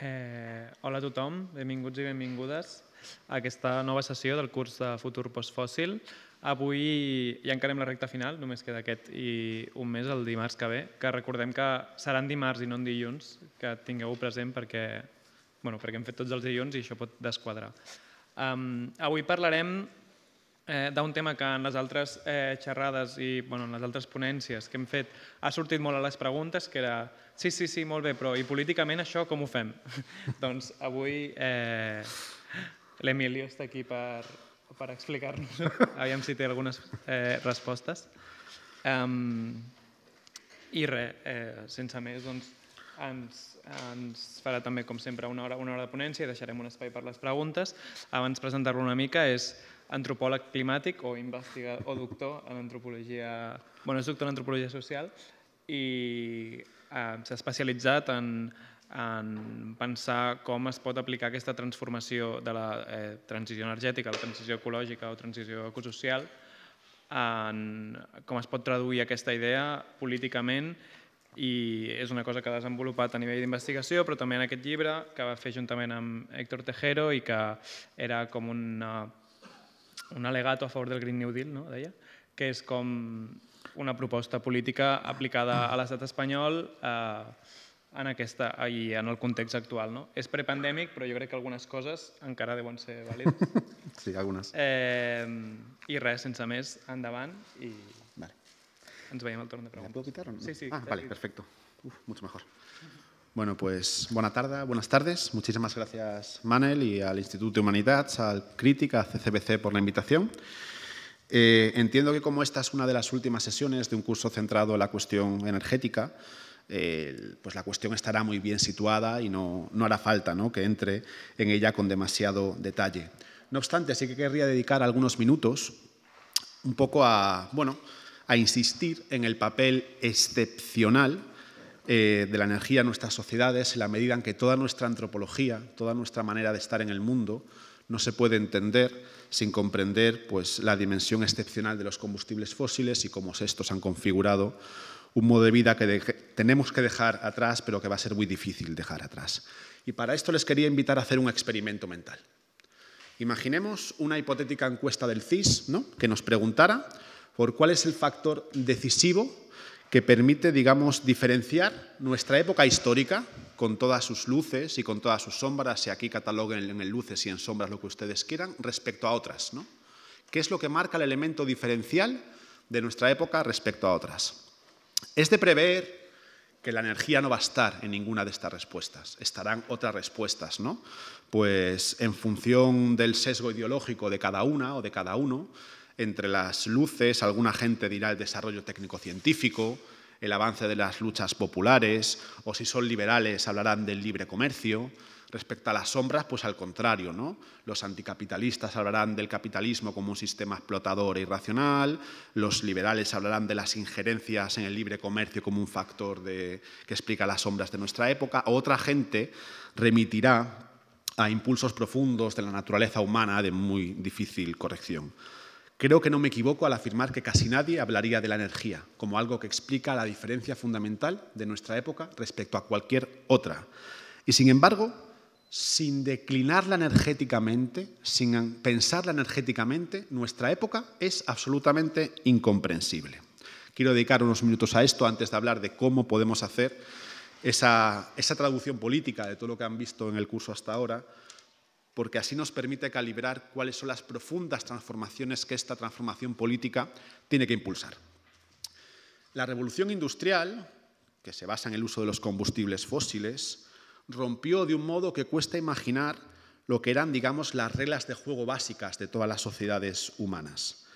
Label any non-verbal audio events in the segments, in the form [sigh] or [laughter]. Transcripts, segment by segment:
Eh, hola a tothom, benvinguts i benvingudes a aquesta nova sessió del curs de Futur Postfòssil. Avui ja encarem la recta final, només queda aquest i un mes, el dimarts que ve, que recordem que seran dimarts i no en dilluns, que tingueu present perquè, bueno, perquè hem fet tots els dilluns i això pot desquadrar. Um, avui parlarem eh, d'un tema que en les altres eh, xerrades i bueno, en les altres ponències que hem fet ha sortit molt a les preguntes, que era sí, sí, sí, molt bé, però i políticament això com ho fem? [laughs] doncs avui eh, l'Emilio està aquí per, per explicar-nos, [laughs] aviam si té algunes eh, respostes. Um, I res, eh, sense més, doncs, ens, ens farà també, com sempre, una hora, una hora de ponència i deixarem un espai per les preguntes. Abans de presentar-lo una mica, és antropòleg climàtic o, investigador o doctor en antropologia... Bueno, és doctor en antropologia social i eh, s'ha especialitzat en, en pensar com es pot aplicar aquesta transformació de la eh, transició energètica, la transició ecològica o transició ecosocial, en com es pot traduir aquesta idea políticament i és una cosa que ha desenvolupat a nivell d'investigació, però també en aquest llibre que va fer juntament amb Héctor Tejero i que era com una un alegato a favor del Green New Deal, no? deia, que és com una proposta política aplicada a l'estat espanyol eh, en aquesta, i en el context actual. No? És prepandèmic, però jo crec que algunes coses encara deuen ser vàlides. [laughs] Sí, algunes. Eh, I res, sense més, endavant i vale. ens veiem al torn de preguntes. ¿Me quitar o no? Sí, sí. Ah, vale, perfecto. Uf, mucho mejor. Bueno, pues buena tarde, buenas tardes. Muchísimas gracias, Manel, y al Instituto de Humanidades, al Crítica, a CCBC por la invitación. Eh, entiendo que como esta es una de las últimas sesiones de un curso centrado en la cuestión energética, eh, pues la cuestión estará muy bien situada y no, hará falta que entre en ella con demasiado detalle. No obstante, sí que querría dedicar algunos minutos un poco a, bueno, a insistir en el papel excepcional eh, de la energía a nuestras sociedades en la medida en que toda nuestra antropología, toda nuestra manera de estar en el mundo, no se puede entender sin comprender pues, la dimensión excepcional de los combustibles fósiles y cómo estos han configurado un modo de vida que, tenemos que dejar atrás, pero que va a ser muy difícil dejar atrás. Y para esto les quería invitar a hacer un experimento mental. Imaginemos una hipotética encuesta del CIS que nos preguntara por cuál es el factor decisivo que permite, digamos, diferenciar nuestra época histórica con todas sus luces y con todas sus sombras, y aquí cataloguen en luces y en sombras lo que ustedes quieran, respecto a otras. ¿Qué es lo que marca el elemento diferencial de nuestra época respecto a otras? Es de prever que la energía no va a estar en ninguna de estas respuestas, estarán otras respuestas, ¿no? Pues en función del sesgo ideológico de cada una o de cada uno, entre las luces, alguna gente dirá el desarrollo técnico-científico, el avance de las luchas populares, o si son liberales hablarán del libre comercio. Respecto a las sombras, pues al contrario, ¿no? Los anticapitalistas hablarán del capitalismo como un sistema explotador e irracional, los liberales hablarán de las injerencias en el libre comercio como un factor que explica las sombras de nuestra época, otra gente remitirá a impulsos profundos de la naturaleza humana de muy difícil corrección. Creo que no me equivoco al afirmar que casi nadie hablaría de la energía como algo que explica la diferencia fundamental de nuestra época respecto a cualquier otra. Y sin embargo, sin declinarla energéticamente, sin pensarla energéticamente, nuestra época es absolutamente incomprensible. Quiero dedicar unos minutos a esto antes de hablar de cómo podemos hacer esa, traducción política de todo lo que han visto en el curso hasta ahora porque así nos permite calibrar cuáles son las profundas transformaciones que esta transformación política tiene que impulsar. La revolución industrial, que se basa en el uso de los combustibles fósiles, rompió de un modo que cuesta imaginar lo que eran, digamos, las reglas de juego básicas de todas las sociedades humanas.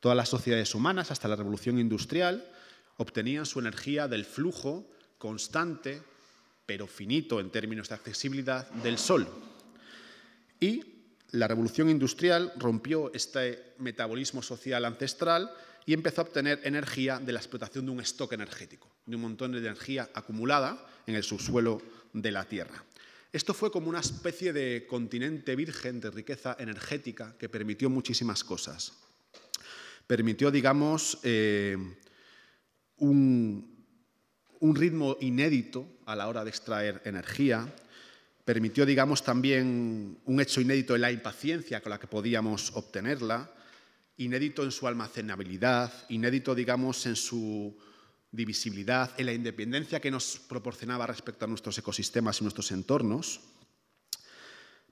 Todas las sociedades humanas, hasta la revolución industrial, obtenían su energía del flujo constante, pero finito en términos de accesibilidad, del sol, y la revolución industrial rompió este metabolismo social ancestral y empezó a obtener energía de la explotación de un stock energético, de un montón de energía acumulada en el subsuelo de la Tierra. Esto fue como una especie de continente virgen de riqueza energética que permitió muchísimas cosas. Permitió, digamos, eh, un, un ritmo inédito a la hora de extraer energía, Permitió, digamos, también un hecho inédito en la impaciencia con la que podíamos obtenerla, inédito en su almacenabilidad, inédito, digamos, en su divisibilidad, en la independencia que nos proporcionaba respecto a nuestros ecosistemas y nuestros entornos.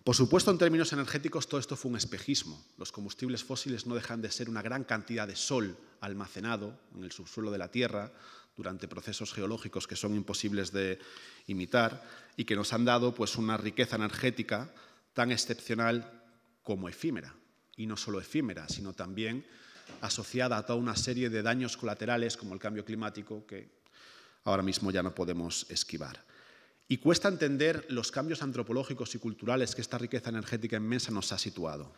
Por supuesto, en términos energéticos, todo esto fue un espejismo. Los combustibles fósiles no dejan de ser una gran cantidad de sol almacenado en el subsuelo de la Tierra, durante procesos geológicos que son imposibles de imitar y que nos han dado pues, una riqueza energética tan excepcional como efímera. Y no solo efímera, sino también asociada a toda una serie de daños colaterales como el cambio climático que ahora mismo ya no podemos esquivar. Y cuesta entender los cambios antropológicos y culturales que esta riqueza energética inmensa nos ha situado.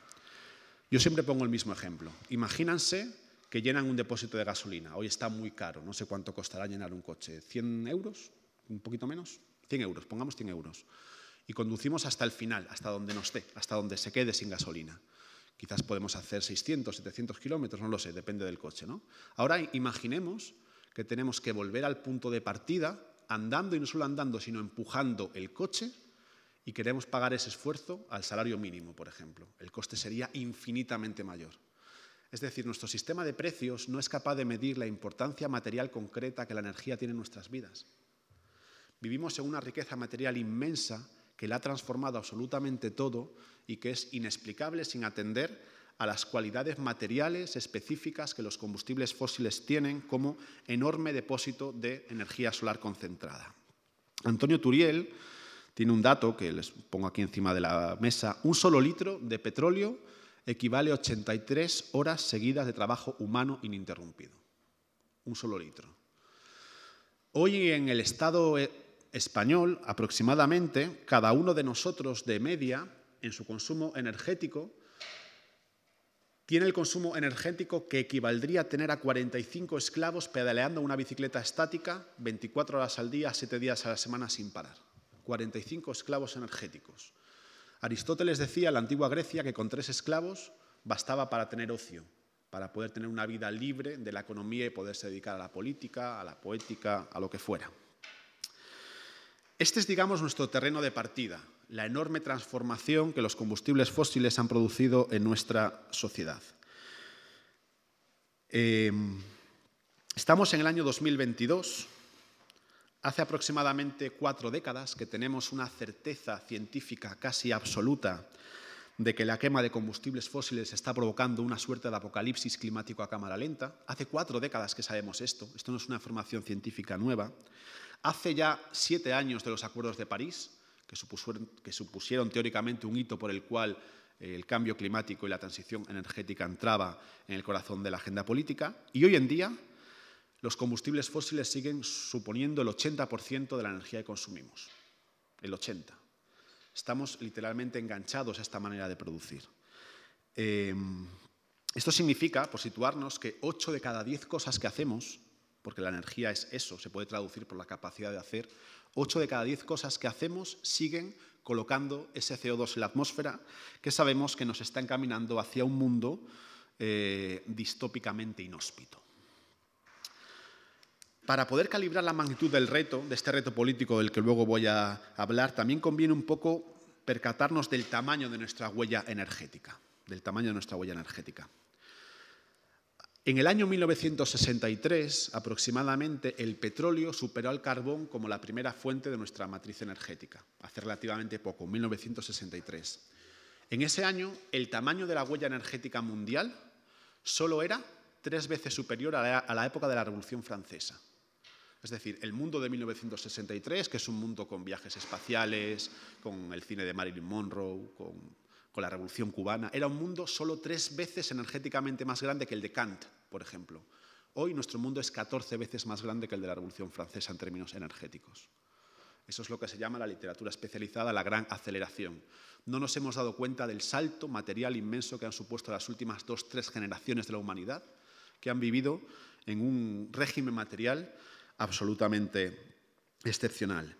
Yo siempre pongo el mismo ejemplo. Imagínense que llenan un depósito de gasolina. Hoy está muy caro, no sé cuánto costará llenar un coche. ¿100 euros? ¿Un poquito menos? 100 euros, pongamos 100 euros. Y conducimos hasta el final, hasta donde no esté, hasta donde se quede sin gasolina. Quizás podemos hacer 600, 700 kilómetros, no lo sé, depende del coche. ¿no? Ahora imaginemos que tenemos que volver al punto de partida andando y no solo andando, sino empujando el coche y queremos pagar ese esfuerzo al salario mínimo, por ejemplo. El coste sería infinitamente mayor. Es decir, nuestro sistema de precios no es capaz de medir la importancia material concreta que la energía tiene en nuestras vidas. Vivimos en una riqueza material inmensa que la ha transformado absolutamente todo y que es inexplicable sin atender a las cualidades materiales específicas que los combustibles fósiles tienen como enorme depósito de energía solar concentrada. Antonio Turiel tiene un dato que les pongo aquí encima de la mesa. Un solo litro de petróleo equivale a 83 horas seguidas de trabajo humano ininterrumpido. Un solo litro. Hoy en el Estado eh, español, aproximadamente, cada uno de nosotros de media, en su consumo energético, tiene el consumo energético que equivaldría a tener a 45 esclavos pedaleando una bicicleta estática 24 horas al día, 7 días a la semana sin parar. 45 esclavos energéticos. Aristóteles decía en la antigua Grecia que con tres esclavos bastaba para tener ocio, para poder tener una vida libre de la economía y poderse dedicar a la política, a la poética, a lo que fuera. Este es, digamos, nuestro terreno de partida, la enorme transformación que los combustibles fósiles han producido en nuestra sociedad. Eh, estamos en el año 2022 Hace aproximadamente cuatro décadas que tenemos una certeza científica casi absoluta de que la quema de combustibles fósiles está provocando una suerte de apocalipsis climático a cámara lenta. Hace cuatro décadas que sabemos esto. Esto no es una información científica nueva. Hace ya siete años de los acuerdos de París, que supusieron, que supusieron teóricamente un hito por el cual eh, el cambio climático y la transición energética entraba en el corazón de la agenda política. Y hoy en día, los combustibles fósiles siguen suponiendo el 80% de la energía que consumimos. El 80%. Estamos literalmente enganchados a esta manera de producir. Em, esto significa, por situarnos, que 8 de cada 10 cosas que hacemos, porque la energía es eso, se puede traducir por la capacidad de hacer, 8 de cada 10 cosas que hacemos siguen colocando ese CO2 en la atmósfera, que sabemos que nos está encaminando hacia un mundo eh, distópicamente inhóspito. Para poder calibrar la magnitud del reto, de este reto político del que luego voy a hablar, también conviene un poco percatarnos del tamaño de nuestra huella energética, del tamaño de nuestra huella energética. En el año 1963, aproximadamente, el petróleo superó al carbón como la primera fuente de nuestra matriz energética, hace relativamente poco, 1963. En ese año, el tamaño de la huella energética mundial solo era tres veces superior a la época de la Revolución Francesa. Es decir, el mundo de 1963, que es un mundo con viajes espaciales, con el cine de Marilyn Monroe, con, la Revolución cubana, era un mundo solo tres veces energéticamente más grande que el de Kant, por ejemplo. Hoy nuestro mundo es 14 veces más grande que el de la Revolución Francesa en términos energéticos. Eso es lo que se llama la literatura especializada, la gran aceleración. No nos hemos dado cuenta del salto material inmenso que han supuesto las últimas dos, tres generaciones de la humanidad, que han vivido en un régimen material absolutamente excepcional.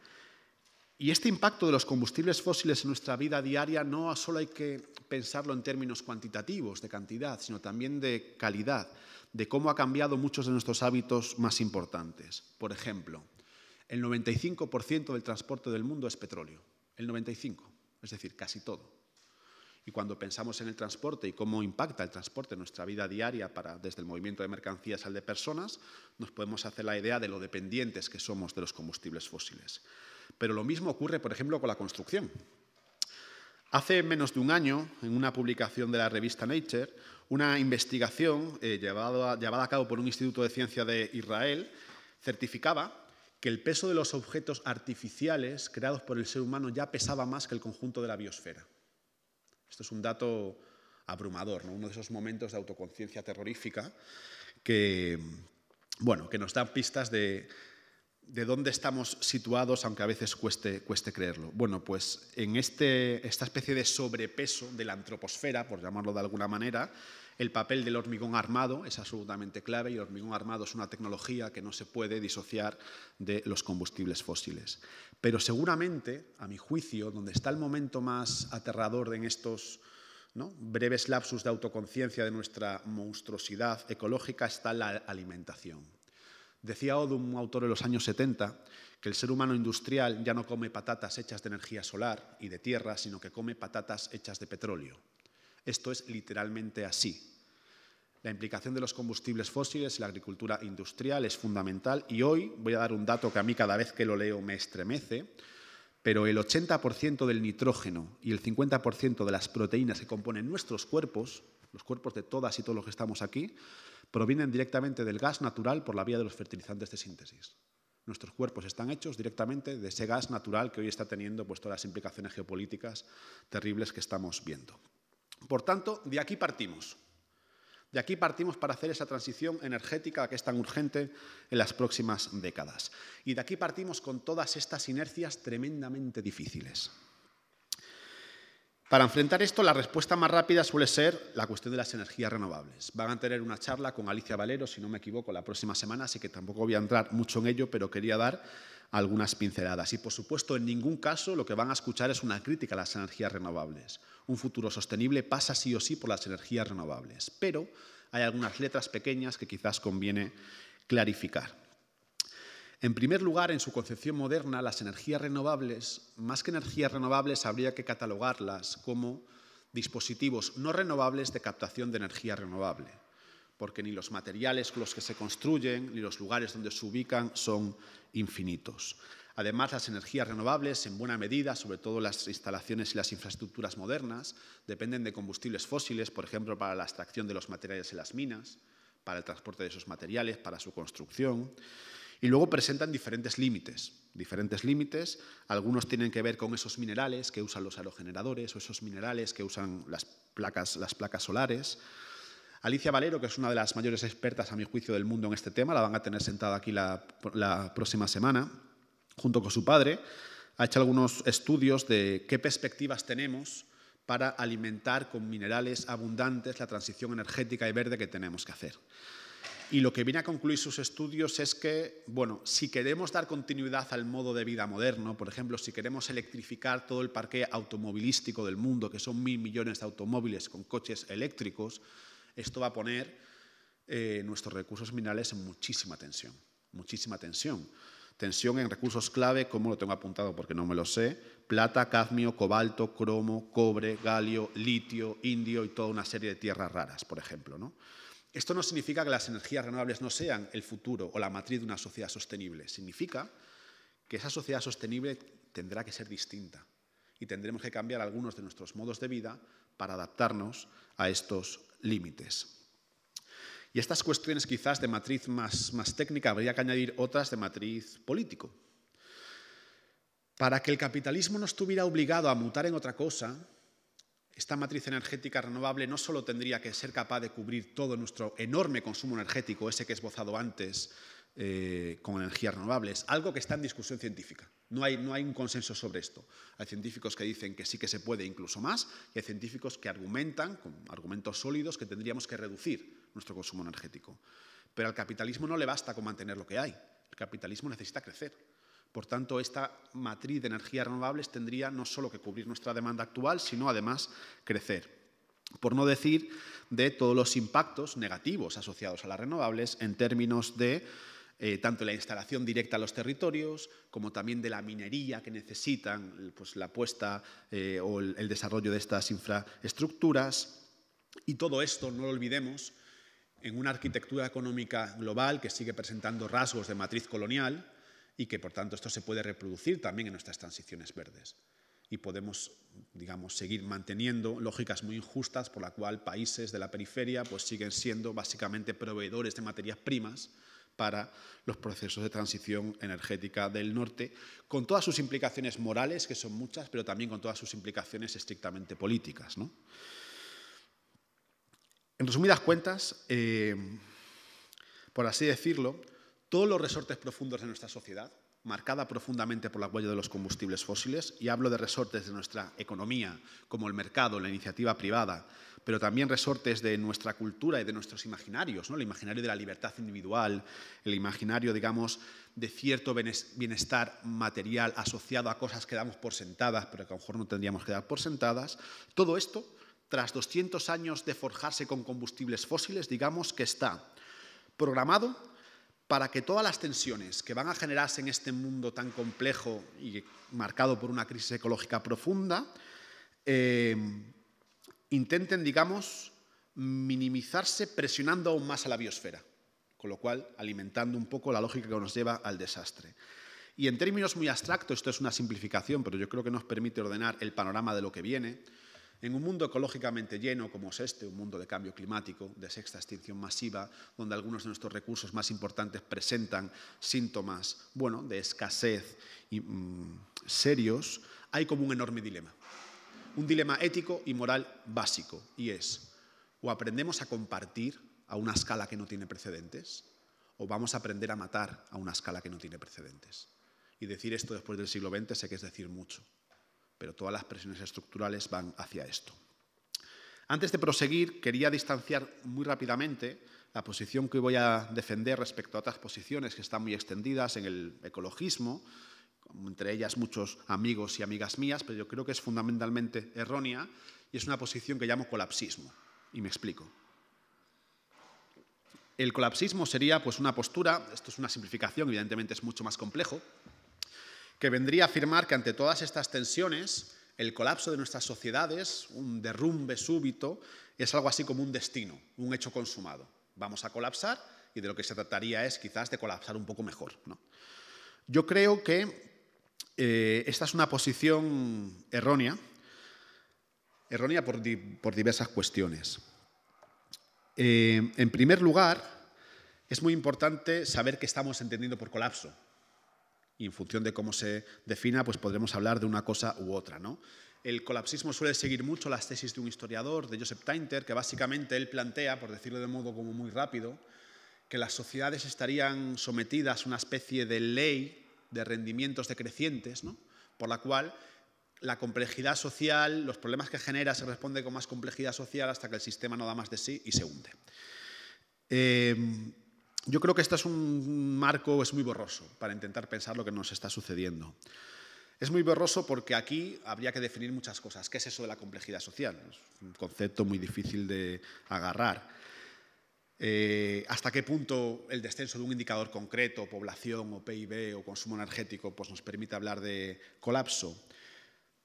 Y este impacto de los combustibles fósiles en nuestra vida diaria no solo hay que pensarlo en términos cuantitativos, de cantidad, sino también de calidad, de cómo ha cambiado muchos de nuestros hábitos más importantes. Por ejemplo, el 95% del transporte del mundo es petróleo, el 95, es decir, casi todo. Y cuando pensamos en el transporte y cómo impacta el transporte en nuestra vida diaria, desde el movimiento de mercancías al de personas, nos podemos hacer la idea de lo dependientes que somos de los combustibles fósiles. Pero lo mismo ocurre, por ejemplo, con la construcción. Hace menos de un año, en una publicación de la revista Nature, una investigación eh, llevada, llevada a cabo por un instituto de ciencia de Israel certificaba que el peso de los objetos artificiales creados por el ser humano ya pesaba más que el conjunto de la biosfera. Esto es un dato abrumador, uno de esos momentos de autoconciencia terrorífica que, que nos dan pistas de, dónde estamos situados, aunque a veces cueste, cueste creerlo. Bueno, pues en este, esta especie de sobrepeso de la antroposfera, por llamarlo de alguna manera, el papel del hormigón armado es absolutamente clave y el hormigón armado es una tecnología que no se puede disociar de los combustibles fósiles. Pero seguramente, a mi juicio, donde está el momento más aterrador en estos breves lapsus de autoconciencia de nuestra monstruosidad ecológica está la alimentación. Decía Odum, un autor de los años 70, que el ser humano industrial ya no come patatas hechas de energía solar y de tierra, sino que come patatas hechas de petróleo. Esto es literalmente así. La implicación de los combustibles fósiles en la agricultura industrial es fundamental y hoy voy a dar un dato que a mí cada vez que lo leo me estremece, pero el 80% del nitrógeno y el 50% de las proteínas que componen nuestros cuerpos, los cuerpos de todas y todos los que estamos aquí, provienen directamente del gas natural por la vía de los fertilizantes de síntesis. Nuestros cuerpos están hechos directamente de ese gas natural que hoy está teniendo pues, todas las implicaciones geopolíticas terribles que estamos viendo. Por tanto, de aquí partimos. De aquí partimos para hacer esa transición energética que es tan urgente en las próximas décadas. Y de aquí partimos con todas estas inercias tremendamente difíciles. Para enfrentar esto, la respuesta más rápida suele ser la cuestión de las energías renovables. Van a tener una charla con Alicia Valero, si no me equivoco, la próxima semana, así que tampoco voy a entrar mucho en ello, pero quería dar algunas pinceladas. Y, por supuesto, en ningún caso lo que van a escuchar es una crítica a las energías renovables. Un futuro sostenible pasa sí o sí por las energías renovables, pero hay algunas letras pequeñas que quizás conviene clarificar. En primer lugar, en su concepción moderna, las energías renovables, más que energías renovables, habría que catalogarlas como dispositivos no renovables de captación de energía renovable porque ni los materiales con los que se construyen, ni los lugares donde se ubican son infinitos. Además, las energías renovables, en buena medida, sobre todo las instalaciones y las infraestructuras modernas, dependen de combustibles fósiles, por ejemplo, para la extracción de los materiales en las minas, para el transporte de esos materiales, para su construcción. Y luego presentan diferentes límites, diferentes límites. Algunos tienen que ver con esos minerales que usan los aerogeneradores o esos minerales que usan las placas, las placas solares. Alicia Valero, que es una de las mayores expertas, a mi juicio, del mundo en este tema, la van a tener sentada aquí la, próxima semana, junto con su padre, ha hecho algunos estudios de qué perspectivas tenemos para alimentar con minerales abundantes la transición energética y verde que tenemos que hacer. Y lo que viene a concluir sus estudios es que, bueno, si queremos dar continuidad al modo de vida moderno, por ejemplo, si queremos electrificar todo el parque automovilístico del mundo, que son mil millones de automóviles con coches eléctricos, esto va a poner eh, nuestros recursos minerales en muchísima tensión, muchísima tensión. Tensión en recursos clave, como lo tengo apuntado porque no me lo sé, plata, cadmio, cobalto, cromo, cobre, galio, litio, indio y toda una serie de tierras raras, por ejemplo. Esto no significa que las energías renovables no sean el futuro o la matriz de una sociedad sostenible. Significa que esa sociedad sostenible tendrá que ser distinta y tendremos que cambiar algunos de nuestros modos de vida para adaptarnos a estos límites. Y estas cuestiones quizás de matriz más, técnica habría que añadir otras de matriz político. Para que el capitalismo no estuviera obligado a mutar en otra cosa, esta matriz energética renovable no solo tendría que ser capaz de cubrir todo nuestro enorme consumo energético, ese que esbozado antes, eh, con energías renovables, algo que está en discusión científica. No hay, no hay un consenso sobre esto. Hay científicos que dicen que sí que se puede incluso más y hay científicos que argumentan, con argumentos sólidos, que tendríamos que reducir nuestro consumo energético. Pero al capitalismo no le basta con mantener lo que hay. El capitalismo necesita crecer. Por tanto, esta matriz de energías renovables tendría no solo que cubrir nuestra demanda actual, sino además crecer. Por no decir de todos los impactos negativos asociados a las renovables en términos de eh, tanto la instalación directa a los territorios como también de la minería que necesitan pues, la puesta eh, o el, desarrollo de estas infraestructuras. Y todo esto, no lo olvidemos, en una arquitectura económica global que sigue presentando rasgos de matriz colonial y que, por tanto, esto se puede reproducir también en nuestras transiciones verdes. Y podemos, digamos, seguir manteniendo lógicas muy injustas por la cual países de la periferia pues, siguen siendo básicamente proveedores de materias primas, para los procesos de transición energética del norte, con todas sus implicaciones morales, que son muchas, pero también con todas sus implicaciones estrictamente políticas. En resumidas cuentas, eh, por así decirlo, todos los resortes profundos de nuestra sociedad, marcada profundamente por la huella de los combustibles fósiles, y hablo de resortes de nuestra economía, como el mercado, la iniciativa privada, pero también resortes de nuestra cultura y de nuestros imaginarios, ¿no? el imaginario de la libertad individual, el imaginario, digamos, de cierto bienestar material asociado a cosas que damos por sentadas, pero que a lo mejor no tendríamos que dar por sentadas. Todo esto, tras 200 años de forjarse con combustibles fósiles, digamos que está programado para que todas las tensiones que van a generarse en este mundo tan complejo y marcado por una crisis ecológica profunda, eh, intenten, digamos, minimizarse presionando aún más a la biosfera, con lo cual alimentando un poco la lógica que nos lleva al desastre. Y en términos muy abstractos, esto es una simplificación, pero yo creo que nos permite ordenar el panorama de lo que viene. En un mundo ecológicamente lleno como es este, un mundo de cambio climático, de sexta extinción masiva, donde algunos de nuestros recursos más importantes presentan síntomas bueno, de escasez y, mm, serios, hay como un enorme dilema un dilema ético y moral básico, y es, o aprendemos a compartir a una escala que no tiene precedentes, o vamos a aprender a matar a una escala que no tiene precedentes. Y decir esto después del siglo XX sé que es decir mucho, pero todas las presiones estructurales van hacia esto. Antes de proseguir, quería distanciar muy rápidamente la posición que voy a defender respecto a otras posiciones que están muy extendidas en el ecologismo, entre ellas muchos amigos y amigas mías, pero yo creo que es fundamentalmente errónea y es una posición que llamo colapsismo. Y me explico. El colapsismo sería pues, una postura, esto es una simplificación, evidentemente es mucho más complejo, que vendría a afirmar que ante todas estas tensiones, el colapso de nuestras sociedades, un derrumbe súbito, es algo así como un destino, un hecho consumado. Vamos a colapsar y de lo que se trataría es quizás de colapsar un poco mejor. ¿no? Yo creo que eh, esta es una posición errónea, errónea por, diversas cuestiones. Eh, en primer lugar, es muy importante saber qué estamos entendiendo por colapso. Y en función de cómo se defina, pues podremos hablar de una cosa u otra. El colapsismo suele seguir mucho las tesis de un historiador, de Joseph Tainter, que básicamente él plantea, por decirlo de modo como muy rápido, que las sociedades estarían sometidas a una especie de ley de rendimientos decrecientes, por la cual la complejidad social, los problemas que genera, se responde con más complejidad social hasta que el sistema no da más de sí y se hunde. Em, yo creo que este es un marco, es muy borroso para intentar pensar lo que nos está sucediendo. Es muy borroso porque aquí habría que definir muchas cosas. ¿Qué es eso de la complejidad social? Es un concepto muy difícil de agarrar. Eh, hasta qué punto el descenso de un indicador concreto, población o PIB o consumo energético, pues nos permite hablar de colapso.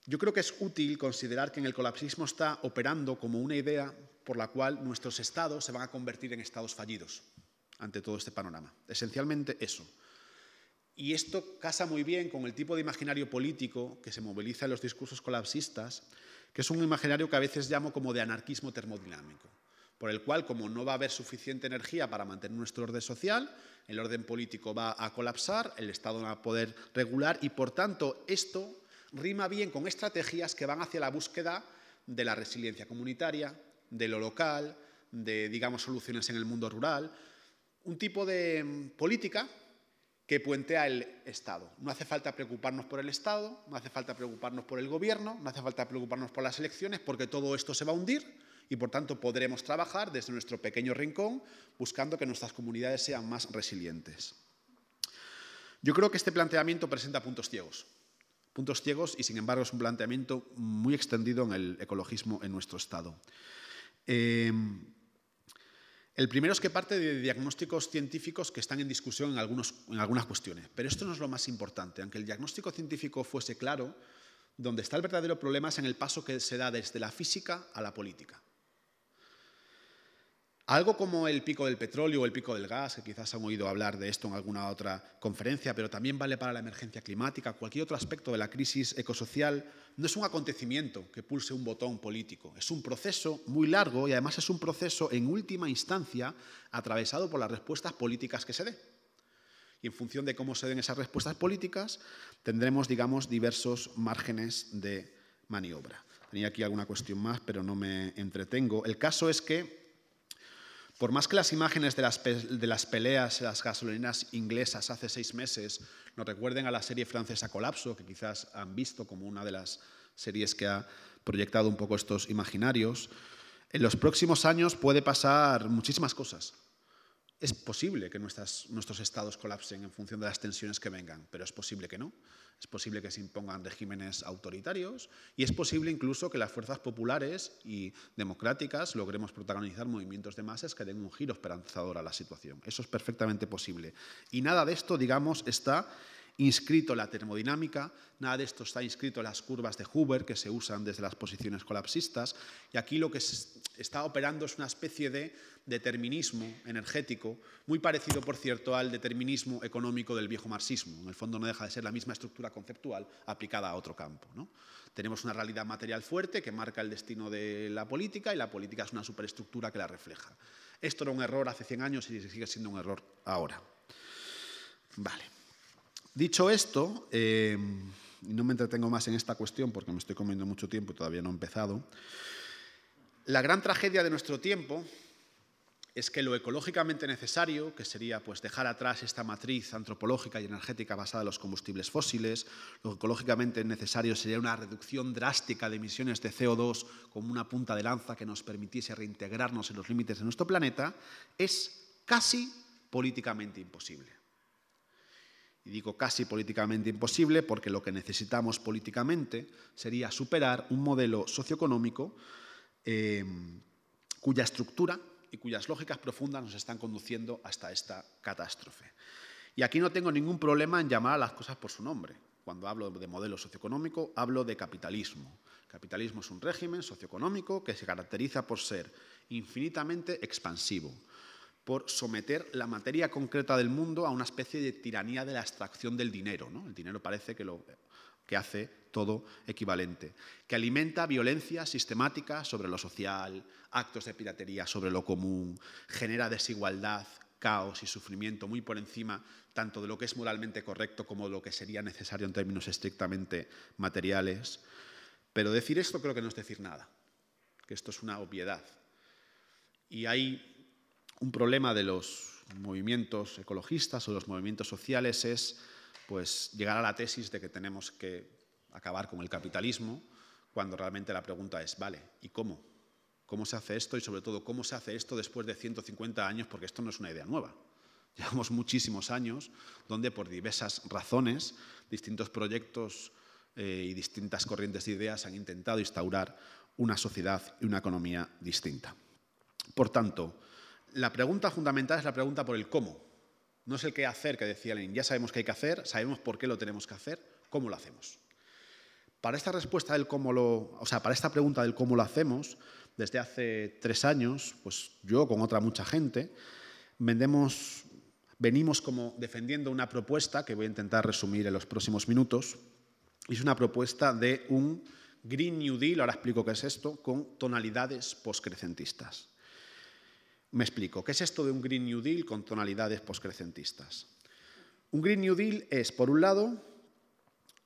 Yo creo que es útil considerar que en el colapsismo está operando como una idea por la cual nuestros estados se van a convertir en estados fallidos ante todo este panorama. Esencialmente eso. Y esto casa muy bien con el tipo de imaginario político que se moviliza en los discursos colapsistas, que es un imaginario que a veces llamo como de anarquismo termodinámico por el cual, como no va a haber suficiente energía para mantener nuestro orden social, el orden político va a colapsar, el Estado no va a poder regular y, por tanto, esto rima bien con estrategias que van hacia la búsqueda de la resiliencia comunitaria, de lo local, de, digamos, soluciones en el mundo rural. Un tipo de mm, política que puentea el Estado. No hace falta preocuparnos por el Estado, no hace falta preocuparnos por el Gobierno, no hace falta preocuparnos por las elecciones, porque todo esto se va a hundir y por tanto podremos trabajar desde nuestro pequeño rincón buscando que nuestras comunidades sean más resilientes. Yo creo que este planteamiento presenta puntos ciegos. Puntos ciegos y sin embargo es un planteamiento muy extendido en el ecologismo en nuestro Estado. Em, el primero es que parte de diagnósticos científicos que están en discusión en, en algunas cuestiones, pero esto no es lo más importante. Aunque el diagnóstico científico fuese claro, donde está el verdadero problema es en el paso que se da desde la física a la política. Algo como el pico del petróleo o el pico del gas, que quizás han oído hablar de esto en alguna otra conferencia, pero también vale para la emergencia climática, cualquier otro aspecto de la crisis ecosocial, no es un acontecimiento que pulse un botón político, es un proceso muy largo y además es un proceso en última instancia atravesado por las respuestas políticas que se den. Y en función de cómo se den esas respuestas políticas, tendremos, digamos, diversos márgenes de maniobra. Tenía aquí alguna cuestión más, pero no me entretengo. El caso es que por más que las imágenes de las, de las peleas en las gasolineras inglesas hace seis meses nos recuerden a la serie francesa Colapso, que quizás han visto como una de las series que ha proyectado un poco estos imaginarios, en los próximos años puede pasar muchísimas cosas. Es posible que nuestros estados colapsen en función de las tensiones que vengan, pero es posible que no. Es posible que se impongan regímenes autoritarios y es posible incluso que las fuerzas populares y democráticas logremos protagonizar movimientos de masas que den un giro esperanzador a la situación. Eso es perfectamente posible. Y nada de esto, digamos, está inscrito la termodinámica, nada de esto está inscrito en las curvas de Huber que se usan desde las posiciones colapsistas, y aquí lo que está operando es una especie de determinismo energético, muy parecido, por cierto, al determinismo económico del viejo marxismo. En el fondo no deja de ser la misma estructura conceptual aplicada a otro campo. Tenemos una realidad material fuerte que marca el destino de la política y la política es una superestructura que la refleja. Esto era un error hace 100 años y sigue siendo un error ahora. Vale. Dicho esto, eh, y no me entretengo más en esta cuestión porque me estoy comiendo mucho tiempo y todavía no he empezado, la gran tragedia de nuestro tiempo es que lo ecológicamente necesario, que sería pues, dejar atrás esta matriz antropológica y energética basada en los combustibles fósiles, lo ecológicamente necesario sería una reducción drástica de emisiones de CO2 como una punta de lanza que nos permitiese reintegrarnos en los límites de nuestro planeta, es casi políticamente imposible. Y digo casi políticamente imposible porque lo que necesitamos políticamente sería superar un modelo socioeconómico em, cuya estructura y cuyas lógicas profundas nos están conduciendo hasta esta catástrofe. Y aquí no tengo ningún problema en llamar a las cosas por su nombre. Cuando hablo de modelo socioeconómico, hablo de capitalismo. Capitalismo es un régimen socioeconómico que se caracteriza por ser infinitamente expansivo por someter la materia concreta del mundo a una especie de tiranía de la extracción del dinero. El dinero parece que, lo, que hace todo equivalente, que alimenta violencia sistemática sobre lo social, actos de piratería sobre lo común, genera desigualdad, caos y sufrimiento muy por encima tanto de lo que es moralmente correcto como de lo que sería necesario en términos estrictamente materiales. Pero decir esto creo que no es decir nada, que esto es una obviedad. Y hay un problema de los movimientos ecologistas o los movimientos sociales es pues, llegar a la tesis de que tenemos que acabar con el capitalismo, cuando realmente la pregunta es, vale, ¿y cómo? ¿Cómo se hace esto? Y sobre todo, ¿cómo se hace esto después de 150 años? Porque esto no es una idea nueva. [laughs] Llevamos muchísimos años donde por diversas razones, distintos proyectos eh, y distintas corrientes de ideas han intentado instaurar una sociedad y una economía distinta. Por tanto, la pregunta fundamental es la pregunta por el cómo. No es el qué hacer que decía Lenin. Ya sabemos qué hay que hacer, sabemos por qué lo tenemos que hacer, cómo lo hacemos. Para esta respuesta del cómo lo, o sea, para esta pregunta del cómo lo hacemos, desde hace tres años, pues yo con otra mucha gente, vendemos, venimos como defendiendo una propuesta que voy a intentar resumir en los próximos minutos. Es una propuesta de un Green New Deal, ahora explico qué es esto, con tonalidades poscrecentistas. Me explico, ¿qué es esto de un Green New Deal con tonalidades postcrecentistas? Un Green New Deal es, por un lado,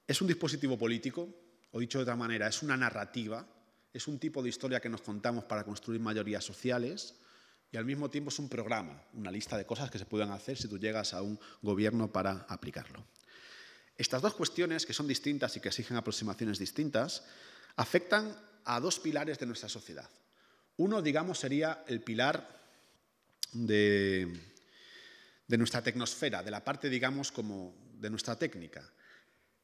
es un dispositivo político, o dicho de otra manera, es una narrativa, es un tipo de historia que nos contamos para construir mayorías sociales y al mismo tiempo es un programa, una lista de cosas que se pueden hacer si tú llegas a un gobierno para aplicarlo. Estas dos cuestiones, que son distintas y que exigen aproximaciones distintas, afectan a dos pilares de nuestra sociedad. Uno, digamos, sería el pilar de, nuestra tecnosfera, de la parte, digamos, como de nuestra técnica.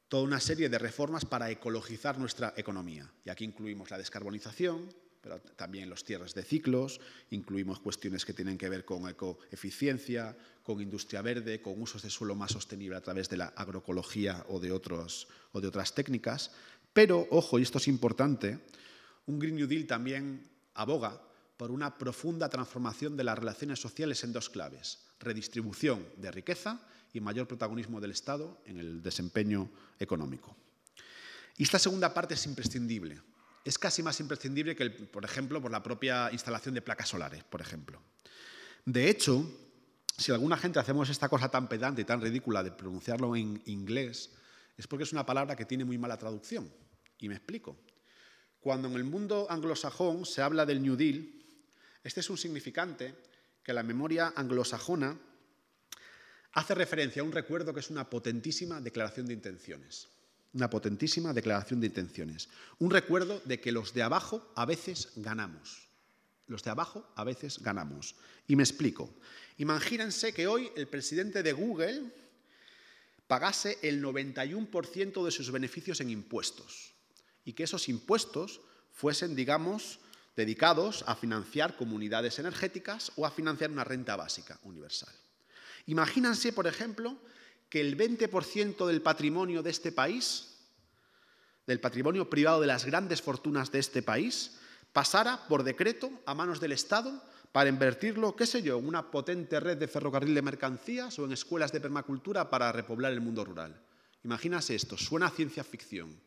Toda una serie de reformas para ecologizar nuestra economía. Y aquí incluimos la descarbonización, pero también los cierres de ciclos, incluimos cuestiones que tienen que ver con ecoeficiencia, con industria verde, con usos de suelo más sostenible a través de la agroecología o de, o de otras técnicas. Pero, ojo, y esto es importante, un Green New Deal también aboga por una profunda transformación de las relaciones sociales en dos claves, redistribución de riqueza y mayor protagonismo del Estado en el desempeño económico. Y esta segunda parte es imprescindible. Es casi más imprescindible que, por ejemplo, por la propia instalación de placas solares, por ejemplo. De hecho, si alguna gente hacemos esta cosa tan pedante y tan ridícula de pronunciarlo en inglés, es porque es una palabra que tiene muy mala traducción. Y me explico. Cuando en el mundo anglosajón se habla del New Deal, este es un significante que la memoria anglosajona hace referencia a un recuerdo que es una potentísima declaración de intenciones. Una potentísima declaración de intenciones. Un recuerdo de que los de abajo a veces ganamos. Los de abajo a veces ganamos. Y me explico. Imagínense que hoy el presidente de Google pagase el 91% de sus beneficios en impuestos y que esos impuestos fuesen, digamos, dedicados a financiar comunidades energéticas o a financiar una renta básica universal. Imagínense, por ejemplo, que el 20% del patrimonio de este país, del patrimonio privado de las grandes fortunas de este país, pasara por decreto a manos del Estado para invertirlo, qué sé yo, en una potente red de ferrocarril de mercancías o en escuelas de permacultura para repoblar el mundo rural. Imagínense esto, suena a ciencia ficción.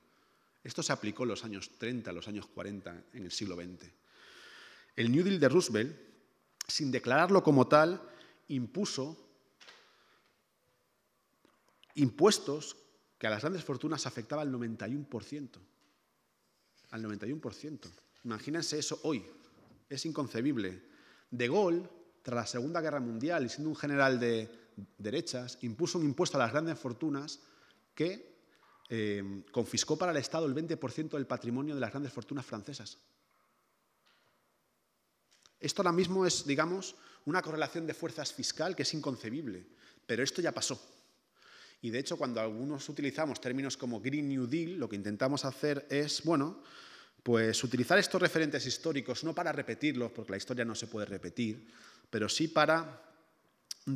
Esto se aplicó en los años 30, los años 40, en el siglo XX. El New Deal de Roosevelt, sin declararlo como tal, impuso impuestos que a las grandes fortunas afectaba al 91%. Al 91%. Imagínense eso hoy. Es inconcebible. De Gaulle, tras la Segunda Guerra Mundial y siendo un general de derechas, impuso un impuesto a las grandes fortunas que eh, confiscó para el Estado el 20% del patrimonio de las grandes fortunas francesas. Esto ahora mismo es, digamos, una correlación de fuerzas fiscal que es inconcebible, pero esto ya pasó. Y de hecho, cuando algunos utilizamos términos como Green New Deal, lo que intentamos hacer es, bueno, pues utilizar estos referentes históricos no para repetirlos, porque la historia no se puede repetir, pero sí para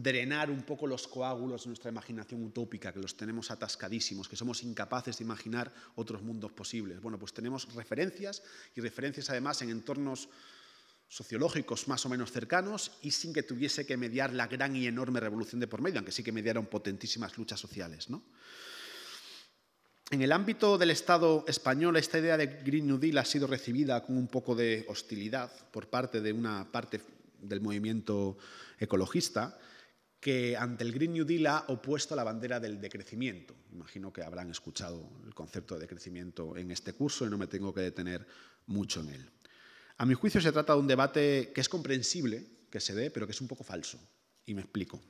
drenar un poco los coágulos de nuestra imaginación utópica, que los tenemos atascadísimos, que somos incapaces de imaginar otros mundos posibles. Bueno, pues tenemos referencias y referencias además en entornos sociológicos más o menos cercanos y sin que tuviese que mediar la gran y enorme revolución de por medio, aunque sí que mediaron potentísimas luchas sociales. ¿no? En el ámbito del Estado español, esta idea de Green New Deal ha sido recibida con un poco de hostilidad por parte de una parte del movimiento ecologista, que ante el Green New Deal ha opuesto la bandera del decrecimiento. Imagino que habrán escuchado el concepto de decrecimiento en este curso y no me tengo que detener mucho en él. A mi juicio se trata de un debate que es comprensible que se dé, pero que es un poco falso. Y me explico.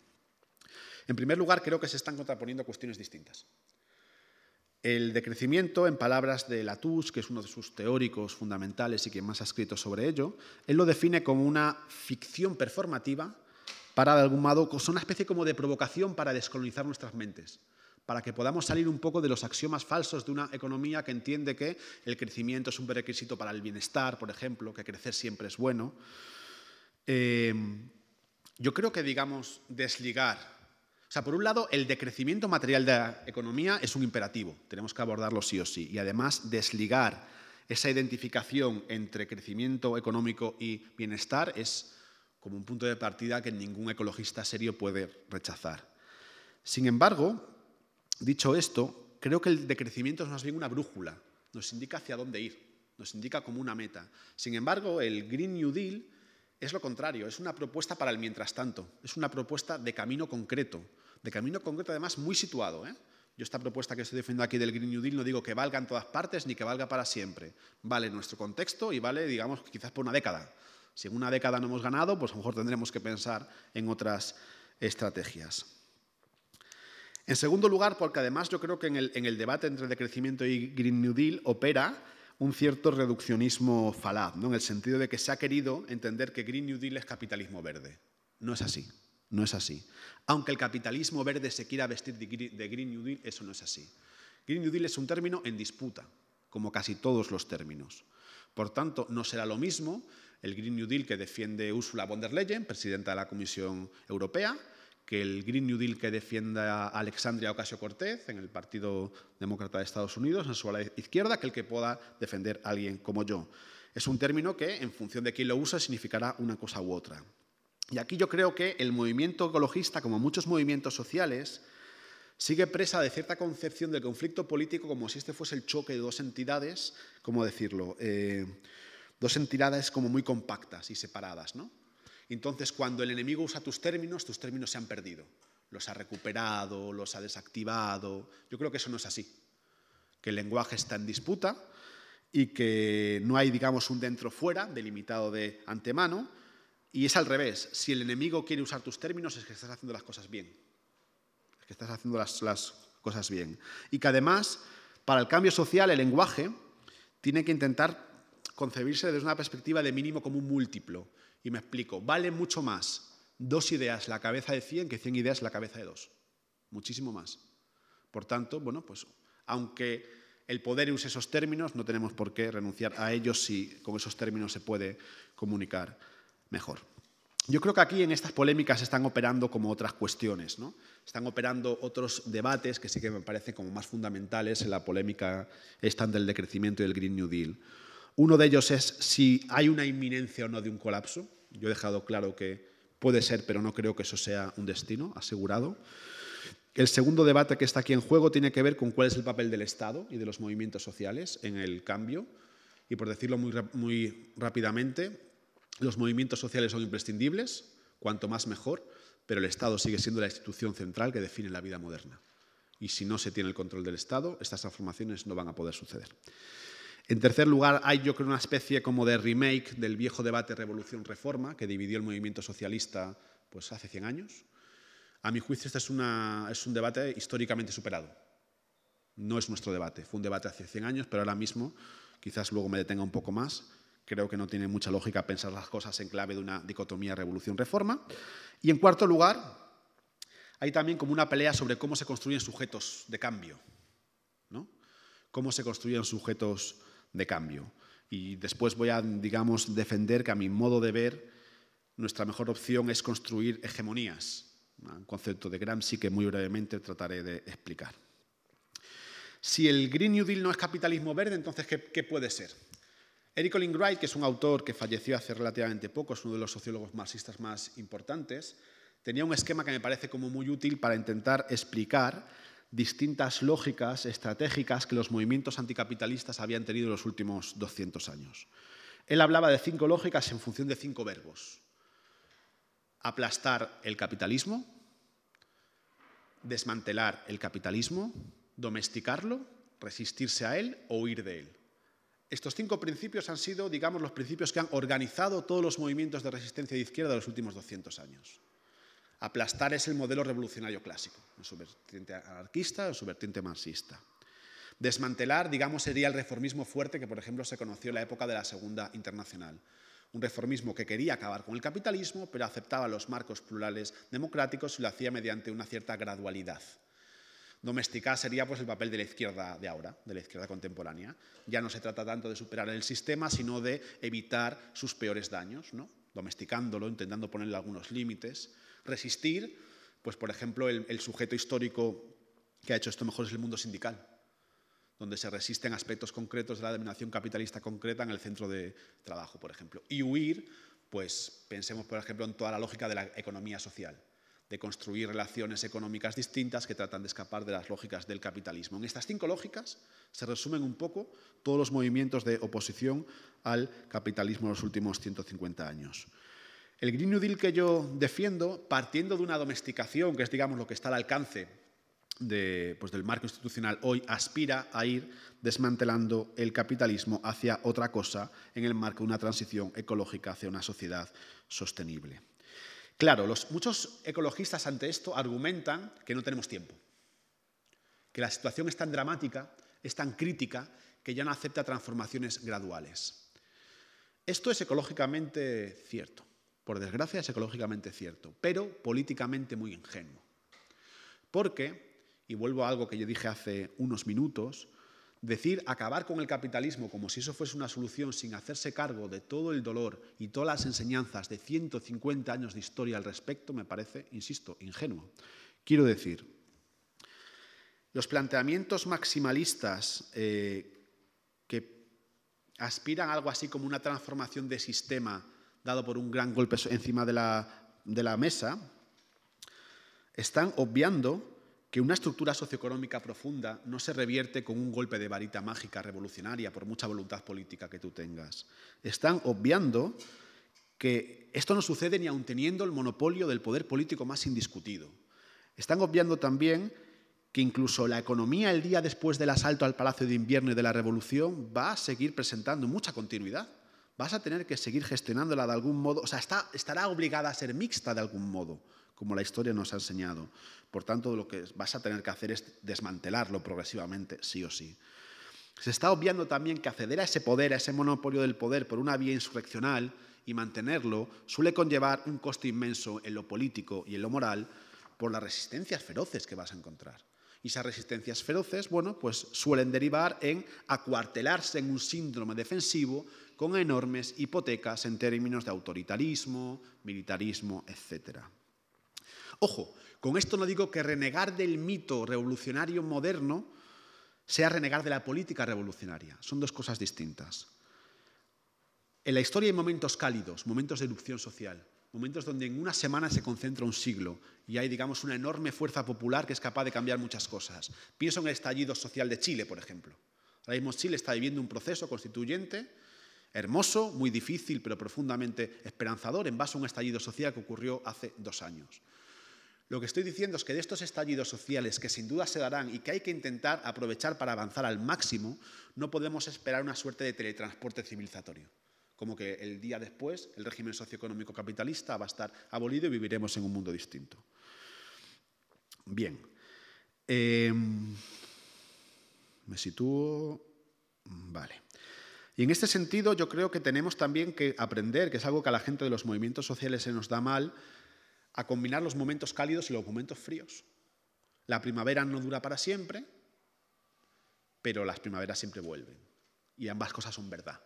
En primer lugar, creo que se están contraponiendo cuestiones distintas. El decrecimiento, en palabras de Latouche, que es uno de sus teóricos fundamentales y quien más ha escrito sobre ello, él lo define como una ficción performativa para, de algún modo, son una especie como de provocación para descolonizar nuestras mentes, para que podamos salir un poco de los axiomas falsos de una economía que entiende que el crecimiento es un requisito para el bienestar, por ejemplo, que crecer siempre es bueno. Eh, yo creo que, digamos, desligar. O sea, por un lado, el decrecimiento material de la economía es un imperativo, tenemos que abordarlo sí o sí, y además desligar esa identificación entre crecimiento económico y bienestar es como un punto de partida que ningún ecologista serio puede rechazar. Sin embargo, dicho esto, creo que el decrecimiento es más bien una brújula, nos indica hacia dónde ir, nos indica como una meta. Sin embargo, el Green New Deal es lo contrario, es una propuesta para el mientras tanto, es una propuesta de camino concreto, de camino concreto además muy situado. ¿eh? Yo esta propuesta que estoy defendiendo aquí del Green New Deal no digo que valga en todas partes ni que valga para siempre, vale nuestro contexto y vale, digamos, quizás por una década si en una década no hemos ganado, pues a lo mejor tendremos que pensar en otras estrategias. En segundo lugar, porque además yo creo que en el, el debate entre decrecimiento y Green New Deal opera un cierto reduccionismo falaz, ¿no? en el sentido de que se ha querido entender que Green New Deal es capitalismo verde. No es así, no es así. Aunque el capitalismo verde se quiera vestir de Green New Deal, eso no es así. Green New Deal es un término en disputa, como casi todos los términos. Por tanto, no será lo mismo el Green New Deal que defiende Ursula von der Leyen, presidenta de la Comisión Europea, que el Green New Deal que defienda Alexandria Ocasio-Cortez en el Partido Demócrata de Estados Unidos, en su ala izquierda, que el que pueda defender alguien como yo. Es un término que, en función de quién lo usa, significará una cosa u otra. Y aquí yo creo que el movimiento ecologista, como muchos movimientos sociales, sigue presa de cierta concepción del conflicto político como si este fuese el choque de dos entidades, ¿cómo decirlo? Eh, Dos entidades como muy compactas y separadas, ¿no? Entonces, cuando el enemigo usa tus términos, tus términos se han perdido. Los ha recuperado, los ha desactivado. Yo creo que eso no es así. Que el lenguaje está en disputa y que no hay, digamos, un dentro-fuera delimitado de antemano. Y es al revés. Si el enemigo quiere usar tus términos, es que estás haciendo las cosas bien. Es que estás haciendo las, las cosas bien. Y que además, para el cambio social, el lenguaje tiene que intentar concebirse desde una perspectiva de mínimo común múltiplo. Y me explico, vale mucho más dos ideas la cabeza de 100 que 100 ideas la cabeza de dos. Muchísimo más. Por tanto, bueno, pues aunque el poder use esos términos, no tenemos por qué renunciar a ellos si con esos términos se puede comunicar mejor. Yo creo que aquí en estas polémicas están operando como otras cuestiones, ¿no? Están operando otros debates que sí que me parecen como más fundamentales en la polémica están del decrecimiento y del Green New Deal. Uno de ellos es si hay una inminencia o no de un colapso. Yo he dejado claro que puede ser, pero no creo que eso sea un destino asegurado. El segundo debate que está aquí en juego tiene que ver con cuál es el papel del Estado y de los movimientos sociales en el cambio. Y por decirlo muy, rápidamente, los movimientos sociales son imprescindibles, cuanto más mejor, pero el Estado sigue siendo la institución central que define la vida moderna. Y si no se tiene el control del Estado, estas transformaciones no van a poder suceder. En tercer lugar, hay yo creo una especie como de remake del viejo debate revolución-reforma que dividió el movimiento socialista pues, hace 100 años. A mi juicio este es, es un debate históricamente superado. No es nuestro debate. Fue un debate hace 100 años, pero ahora mismo, quizás luego me detenga un poco más, creo que no tiene mucha lógica pensar las cosas en clave de una dicotomía revolución-reforma. Y en cuarto lugar, hay también como una pelea sobre cómo se construyen sujetos de cambio, ¿no? Cómo se construyen sujetos de cambio. Y después voy a, digamos, defender que a mi modo de ver, nuestra mejor opción es construir hegemonías, un concepto de Gramsci que muy brevemente trataré de explicar. Si el Green New Deal no es capitalismo verde, entonces, ¿qué, puede ser? Eric Olin Wright, que es un autor que falleció hace relativamente poco, es uno de los sociólogos marxistas más importantes, tenía un esquema que me parece como muy útil para intentar explicar distintas lógicas estratégicas que los movimientos anticapitalistas habían tenido en los últimos 200 años. Él hablaba de cinco lógicas en función de cinco verbos. Aplastar el capitalismo, desmantelar el capitalismo, domesticarlo, resistirse a él o huir de él. Estos cinco principios han sido, digamos, los principios que han organizado todos los movimientos de resistencia de izquierda de los últimos 200 años. Aplastar es el modelo revolucionario clásico, en su vertiente anarquista, o su vertiente marxista. Desmantelar, digamos, sería el reformismo fuerte que, por ejemplo, se conoció en la época de la Segunda Internacional. Un reformismo que quería acabar con el capitalismo, pero aceptaba los marcos plurales democráticos y lo hacía mediante una cierta gradualidad. Domesticar sería pues, el papel de la izquierda de ahora, de la izquierda contemporánea. Ya no se trata tanto de superar el sistema, sino de evitar sus peores daños, ¿no? domesticándolo, intentando ponerle algunos límites, Resistir, pues por ejemplo, el, sujeto histórico que ha hecho esto mejor es el mundo sindical, donde se resisten aspectos concretos de la dominación capitalista concreta en el centro de trabajo, por ejemplo. Y huir, pues pensemos, por ejemplo, en toda la lógica de la economía social, de construir relaciones económicas distintas que tratan de escapar de las lógicas del capitalismo. En estas cinco lógicas se resumen un poco todos los movimientos de oposición al capitalismo en los últimos 150 años. El Green New Deal que yo defiendo, partiendo de una domesticación, que es digamos lo que está al alcance pues, del marco institucional hoy, aspira a ir desmantelando el capitalismo hacia otra cosa en el marco de una transición ecológica hacia una sociedad sostenible. Claro, muchos ecologistas ante esto argumentan que no tenemos tiempo, que la situación es tan dramática, es tan crítica, que ya no acepta transformaciones graduales. Esto es ecológicamente cierto. Por desgracia es ecológicamente cierto, pero políticamente muy ingenuo. Porque, y vuelvo a algo que yo dije hace unos minutos, decir acabar con el capitalismo como si eso fuese una solución sin hacerse cargo de todo el dolor y todas las enseñanzas de 150 años de historia al respecto me parece, insisto, ingenuo. Quiero decir, los planteamientos maximalistas eh, que aspiran a algo así como una transformación de sistema dado por un gran golpe encima de la, mesa, están obviando que una estructura socioeconómica profunda no se revierte con un golpe de varita mágica revolucionaria, por mucha voluntad política que tú tengas. Están obviando que esto no sucede ni aun teniendo el monopolio del poder político más indiscutido. Están obviando también que incluso la economía el día después del asalto al Palacio de Invierno y de la Revolución va a seguir presentando mucha continuidad vas a tener que seguir gestionándola de algún modo, o sea, está, estará obligada a ser mixta de algún modo, como la historia nos ha enseñado. Por tanto, lo que vas a tener que hacer es desmantelarlo progresivamente, sí o sí. Se está obviando también que acceder a ese poder, a ese monopolio del poder por una vía insurreccional y mantenerlo suele conllevar un coste inmenso en lo político y en lo moral por las resistencias feroces que vas a encontrar. Y esas resistencias feroces, bueno, pues suelen derivar en acuartelarse en un síndrome defensivo con enormes hipotecas en términos de autoritarismo, militarismo, etc. Ojo, con esto no digo que renegar del mito revolucionario moderno sea renegar de la política revolucionaria. Son dos cosas distintas. En la historia hay momentos cálidos, momentos de erupción social, momentos donde en una semana se concentra un siglo y hay, digamos, una enorme fuerza popular que es capaz de cambiar muchas cosas. Pienso en el estallido social de Chile, por ejemplo. Ahora mismo Chile está viviendo un proceso constituyente hermoso, muy difícil, pero profundamente esperanzador en base a un estallido social que ocurrió hace dos años. Lo que estoy diciendo es que de estos estallidos sociales que sin duda se darán y que hay que intentar aprovechar para avanzar al máximo, no podemos esperar una suerte de teletransporte civilizatorio. Como que el día después el régimen socioeconómico capitalista va a estar abolido y viviremos en un mundo distinto. Bien. Em, me sitúo. Vale. Y en este sentido yo creo que tenemos también que aprender, que es algo que a la gente de los movimientos sociales se nos da mal, a combinar los momentos cálidos y los momentos fríos. La primavera no dura para siempre, pero las primaveras siempre vuelven. Y ambas cosas son verdad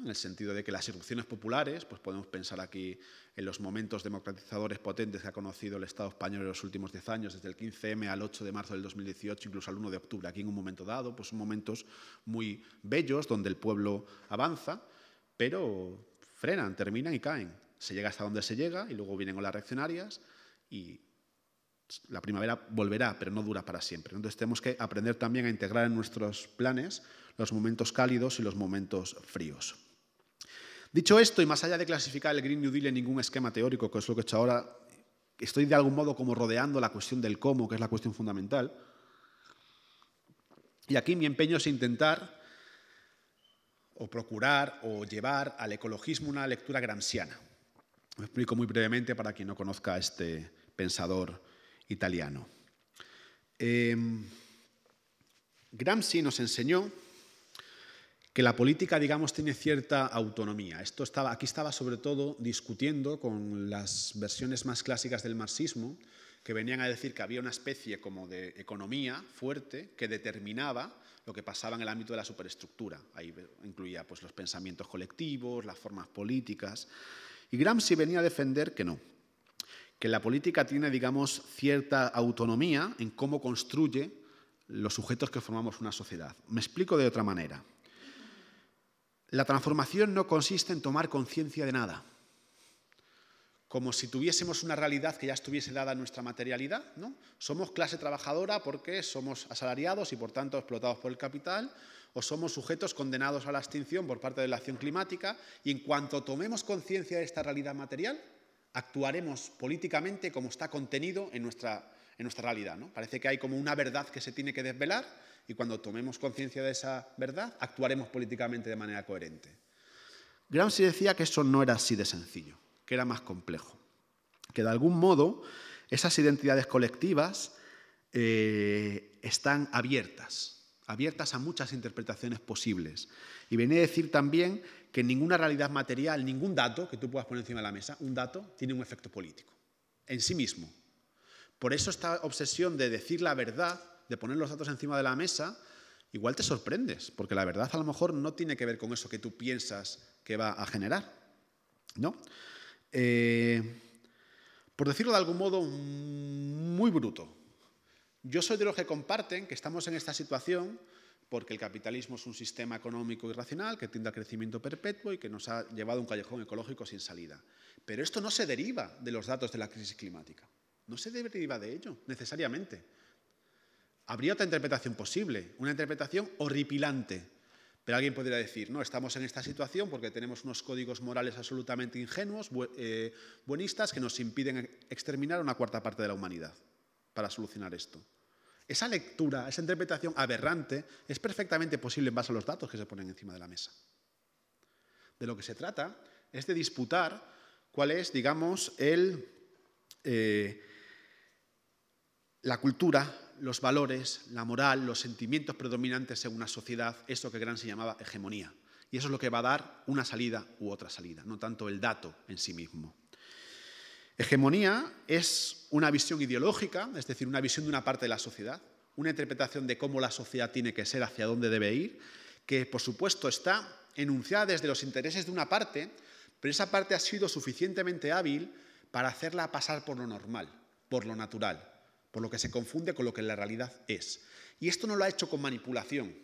en el sentido de que las irrupciones populares, pues podemos pensar aquí en los momentos democratizadores potentes que ha conocido el Estado español en los últimos 10 años, desde el 15M al 8 de marzo del 2018, incluso al 1 de octubre, aquí en un momento dado, pues son momentos muy bellos donde el pueblo avanza, pero frenan, terminan y caen. Se llega hasta donde se llega y luego vienen las reaccionarias y la primavera volverá, pero no dura para siempre. Entonces tenemos que aprender también a integrar en nuestros planes los momentos cálidos y los momentos fríos. Dicho esto, y más allá de clasificar el Green New Deal en ningún esquema teórico, que es lo que he hecho ahora, estoy de algún modo como rodeando la cuestión del cómo, que es la cuestión fundamental. Y aquí mi empeño es intentar o procurar o llevar al ecologismo una lectura gramsciana. Me explico muy brevemente para quien no conozca a este pensador italiano. Em, Gramsci nos enseñó que la política, digamos, tiene cierta autonomía. Esto estaba, aquí estaba sobre todo discutiendo con las versiones más clásicas del marxismo, que venían a decir que había una especie como de economía fuerte que determinaba lo que pasaba en el ámbito de la superestructura. Ahí incluía pues, los pensamientos colectivos, las formas políticas. Y Gramsci venía a defender que no, que la política tiene, digamos, cierta autonomía en cómo construye los sujetos que formamos una sociedad. Me explico de otra manera. La transformación no consiste en tomar conciencia de nada, como si tuviésemos una realidad que ya estuviese dada en nuestra materialidad. ¿no? Somos clase trabajadora porque somos asalariados y por tanto explotados por el capital, o somos sujetos condenados a la extinción por parte de la acción climática, y en cuanto tomemos conciencia de esta realidad material, actuaremos políticamente como está contenido en nuestra, en nuestra realidad. ¿no? Parece que hay como una verdad que se tiene que desvelar y cuando tomemos conciencia de esa verdad, actuaremos políticamente de manera coherente. Gramsci decía que eso no era así de sencillo, que era más complejo. Que de algún modo esas identidades colectivas eh, están abiertas, abiertas a muchas interpretaciones posibles. Y venía a decir también que ninguna realidad material, ningún dato que tú puedas poner encima de la mesa, un dato, tiene un efecto político en sí mismo. Por eso esta obsesión de decir la verdad de poner los datos encima de la mesa, igual te sorprendes, porque la verdad a lo mejor no tiene que ver con eso que tú piensas que va a generar. ¿No? Eh, por decirlo de algún modo, mm, muy bruto. Yo soy de los que comparten que estamos en esta situación porque el capitalismo es un sistema económico irracional que tiende a crecimiento perpetuo y que nos ha llevado a un callejón ecológico sin salida. Pero esto no se deriva de los datos de la crisis climática. No se deriva de ello, necesariamente. Habría otra interpretación posible, una interpretación horripilante. Pero alguien podría decir, no, estamos en esta situación porque tenemos unos códigos morales absolutamente ingenuos, eh, buenistas, que nos impiden exterminar a una cuarta parte de la humanidad para solucionar esto. Esa lectura, esa interpretación aberrante es perfectamente posible en base a los datos que se ponen encima de la mesa. De lo que se trata es de disputar cuál es, digamos, el, eh, la cultura, los valores, la moral, los sentimientos predominantes en una sociedad, eso que Gramsci se llamaba hegemonía. Y eso es lo que va a dar una salida u otra salida, no tanto el dato en sí mismo. Hegemonía es una visión ideológica, es decir, una visión de una parte de la sociedad, una interpretación de cómo la sociedad tiene que ser, hacia dónde debe ir, que por supuesto está enunciada desde los intereses de una parte, pero esa parte ha sido suficientemente hábil para hacerla pasar por lo normal, por lo natural, por lo que se confunde con lo que la realidad es. Y esto no lo ha hecho con manipulación,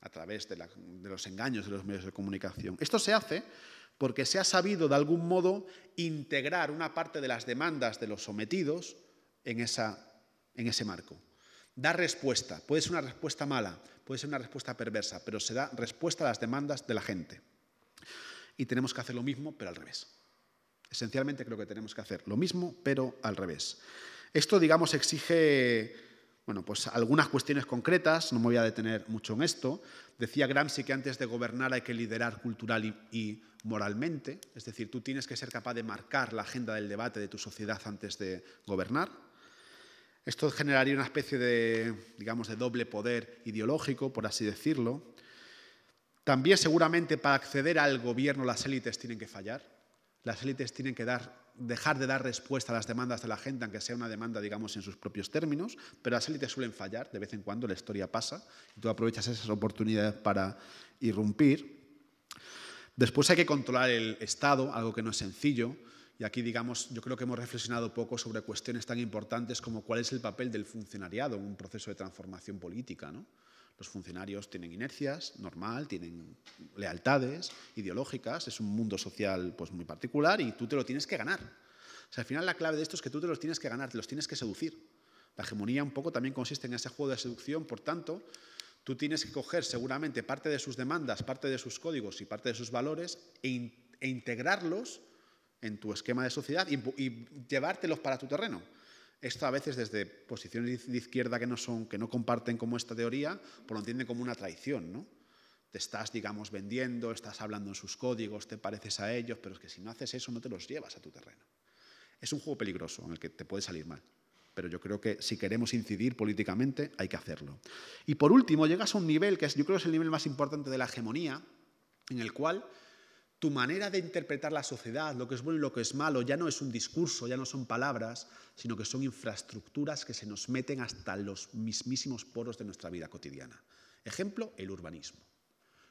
a través de, los engaños de los medios de comunicación. Esto se hace porque se ha sabido, de algún modo, integrar una parte de las demandas de los sometidos en, ese marco. Da respuesta. Puede ser una respuesta mala, puede ser una respuesta perversa, pero se da respuesta a las demandas de la gente. Y tenemos que hacer lo mismo, pero al revés. Esencialmente creo que tenemos que hacer lo mismo, pero al revés. Esto, digamos, exige bueno, pues algunas cuestiones concretas, no me voy a detener mucho en esto. Decía Gramsci que antes de gobernar hay que liderar cultural y, moralmente, es decir, tú tienes que ser capaz de marcar la agenda del debate de tu sociedad antes de gobernar. Esto generaría una especie de, digamos, de doble poder ideológico, por así decirlo. También seguramente para acceder al gobierno las élites tienen que fallar, las élites tienen que dar dejar de dar respuesta a las demandas de la gente, aunque sea una demanda, digamos, en sus propios términos, pero las élites suelen fallar, de vez en cuando la historia pasa, y tú aprovechas esas oportunidades para irrumpir. Después hay que controlar el Estado, algo que no es sencillo, y aquí, digamos, yo creo que hemos reflexionado poco sobre cuestiones tan importantes como cuál es el papel del funcionariado en un proceso de transformación política, ¿no? Los funcionarios tienen inercias, normal, tienen lealtades ideológicas, es un mundo social pues, muy particular y tú te lo tienes que ganar. O sea, al final la clave de esto es que tú te los tienes que ganar, te los tienes que seducir. La hegemonía un poco también consiste en ese juego de seducción, por tanto, tú tienes que coger seguramente parte de sus demandas, parte de sus códigos y parte de sus valores e, e integrarlos en tu esquema de sociedad y llevártelos para tu terreno esto a veces desde posiciones de izquierda que no, son, que no comparten como esta teoría, pues lo entienden como una traición, Te estás, digamos, vendiendo, estás hablando en sus códigos, te pareces a ellos, pero es que si no haces eso no te los llevas a tu terreno. Es un juego peligroso en el que te puede salir mal, pero yo creo que si queremos incidir políticamente hay que hacerlo. Y por último, llegas a un nivel que es, yo creo es el nivel más importante de la hegemonía, en el cual tu manera de interpretar la sociedad, lo que es bueno y lo que es malo, ya no es un discurso, ya no son palabras, sino que son infraestructuras que se nos meten hasta los mismísimos poros de nuestra vida cotidiana. Ejemplo, el urbanismo.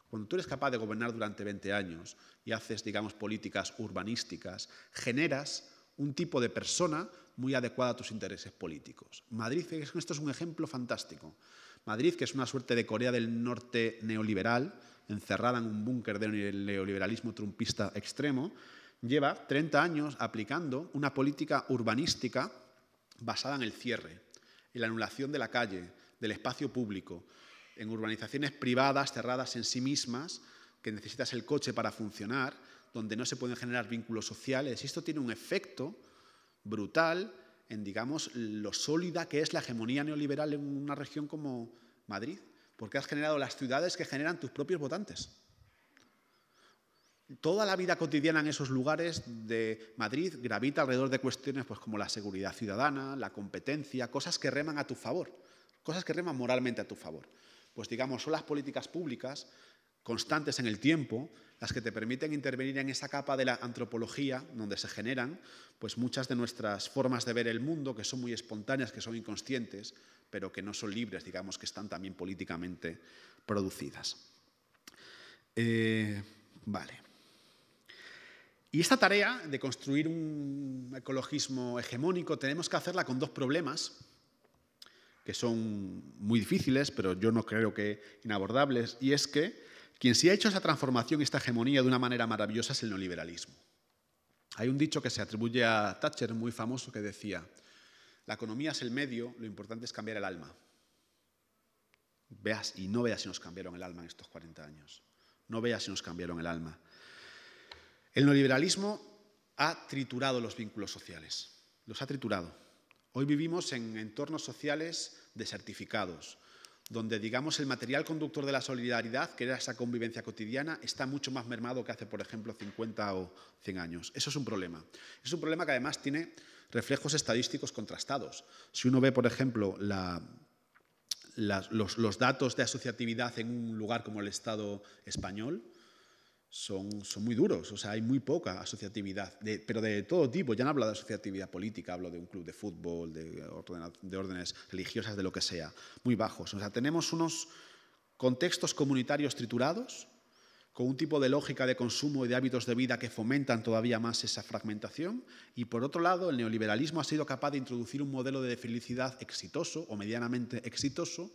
Cuando tú eres capaz de gobernar durante 20 años y haces, digamos, políticas urbanísticas, generas un tipo de persona muy adecuada a tus intereses políticos. Madrid, esto es un ejemplo fantástico. Madrid, que es una suerte de Corea del Norte neoliberal, encerrada en un búnker del neoliberalismo trumpista extremo, lleva 30 años aplicando una política urbanística basada en el cierre, en la anulación de la calle, del espacio público, en urbanizaciones privadas cerradas en sí mismas, que necesitas el coche para funcionar, donde no se pueden generar vínculos sociales. Esto tiene un efecto brutal en, digamos, lo sólida que es la hegemonía neoliberal en una región como Madrid porque has generado las ciudades que generan tus propios votantes. Toda la vida cotidiana en esos lugares de Madrid gravita alrededor de cuestiones pues, como la seguridad ciudadana, la competencia, cosas que reman a tu favor, cosas que reman moralmente a tu favor. Pues digamos, son las políticas públicas constantes en el tiempo las que te permiten intervenir en esa capa de la antropología donde se generan pues muchas de nuestras formas de ver el mundo que son muy espontáneas, que son inconscientes, pero que no son libres, digamos que están también políticamente producidas. Eh, vale. Y esta tarea de construir un ecologismo hegemónico tenemos que hacerla con dos problemas que son muy difíciles, pero yo no creo que inabordables, y es que quien sí ha hecho esa transformación y esta hegemonía de una manera maravillosa es el neoliberalismo. Hay un dicho que se atribuye a Thatcher, muy famoso, que decía, la economía es el medio, lo importante es cambiar el alma. Veas y no veas si nos cambiaron el alma en estos 40 años. No veas si nos cambiaron el alma. El neoliberalismo ha triturado los vínculos sociales, los ha triturado. Hoy vivimos en entornos sociales desertificados, donde, digamos, el material conductor de la solidaridad, que era esa convivencia cotidiana, está mucho más mermado que hace, por ejemplo, 50 o 100 años. Eso es un problema. Es un problema que además tiene reflejos estadísticos contrastados. Si uno ve, por ejemplo, los datos de asociatividad en un lugar como el Estado español, son, muy duros, o sea, hay muy poca asociatividad, pero de todo tipo, ya no hablo de asociatividad política, hablo de un club de fútbol, de, de órdenes religiosas, de lo que sea, muy bajos. O sea, tenemos unos contextos comunitarios triturados, con un tipo de lógica de consumo y de hábitos de vida que fomentan todavía más esa fragmentación. Y por otro lado, el neoliberalismo ha sido capaz de introducir un modelo de felicidad exitoso o medianamente exitoso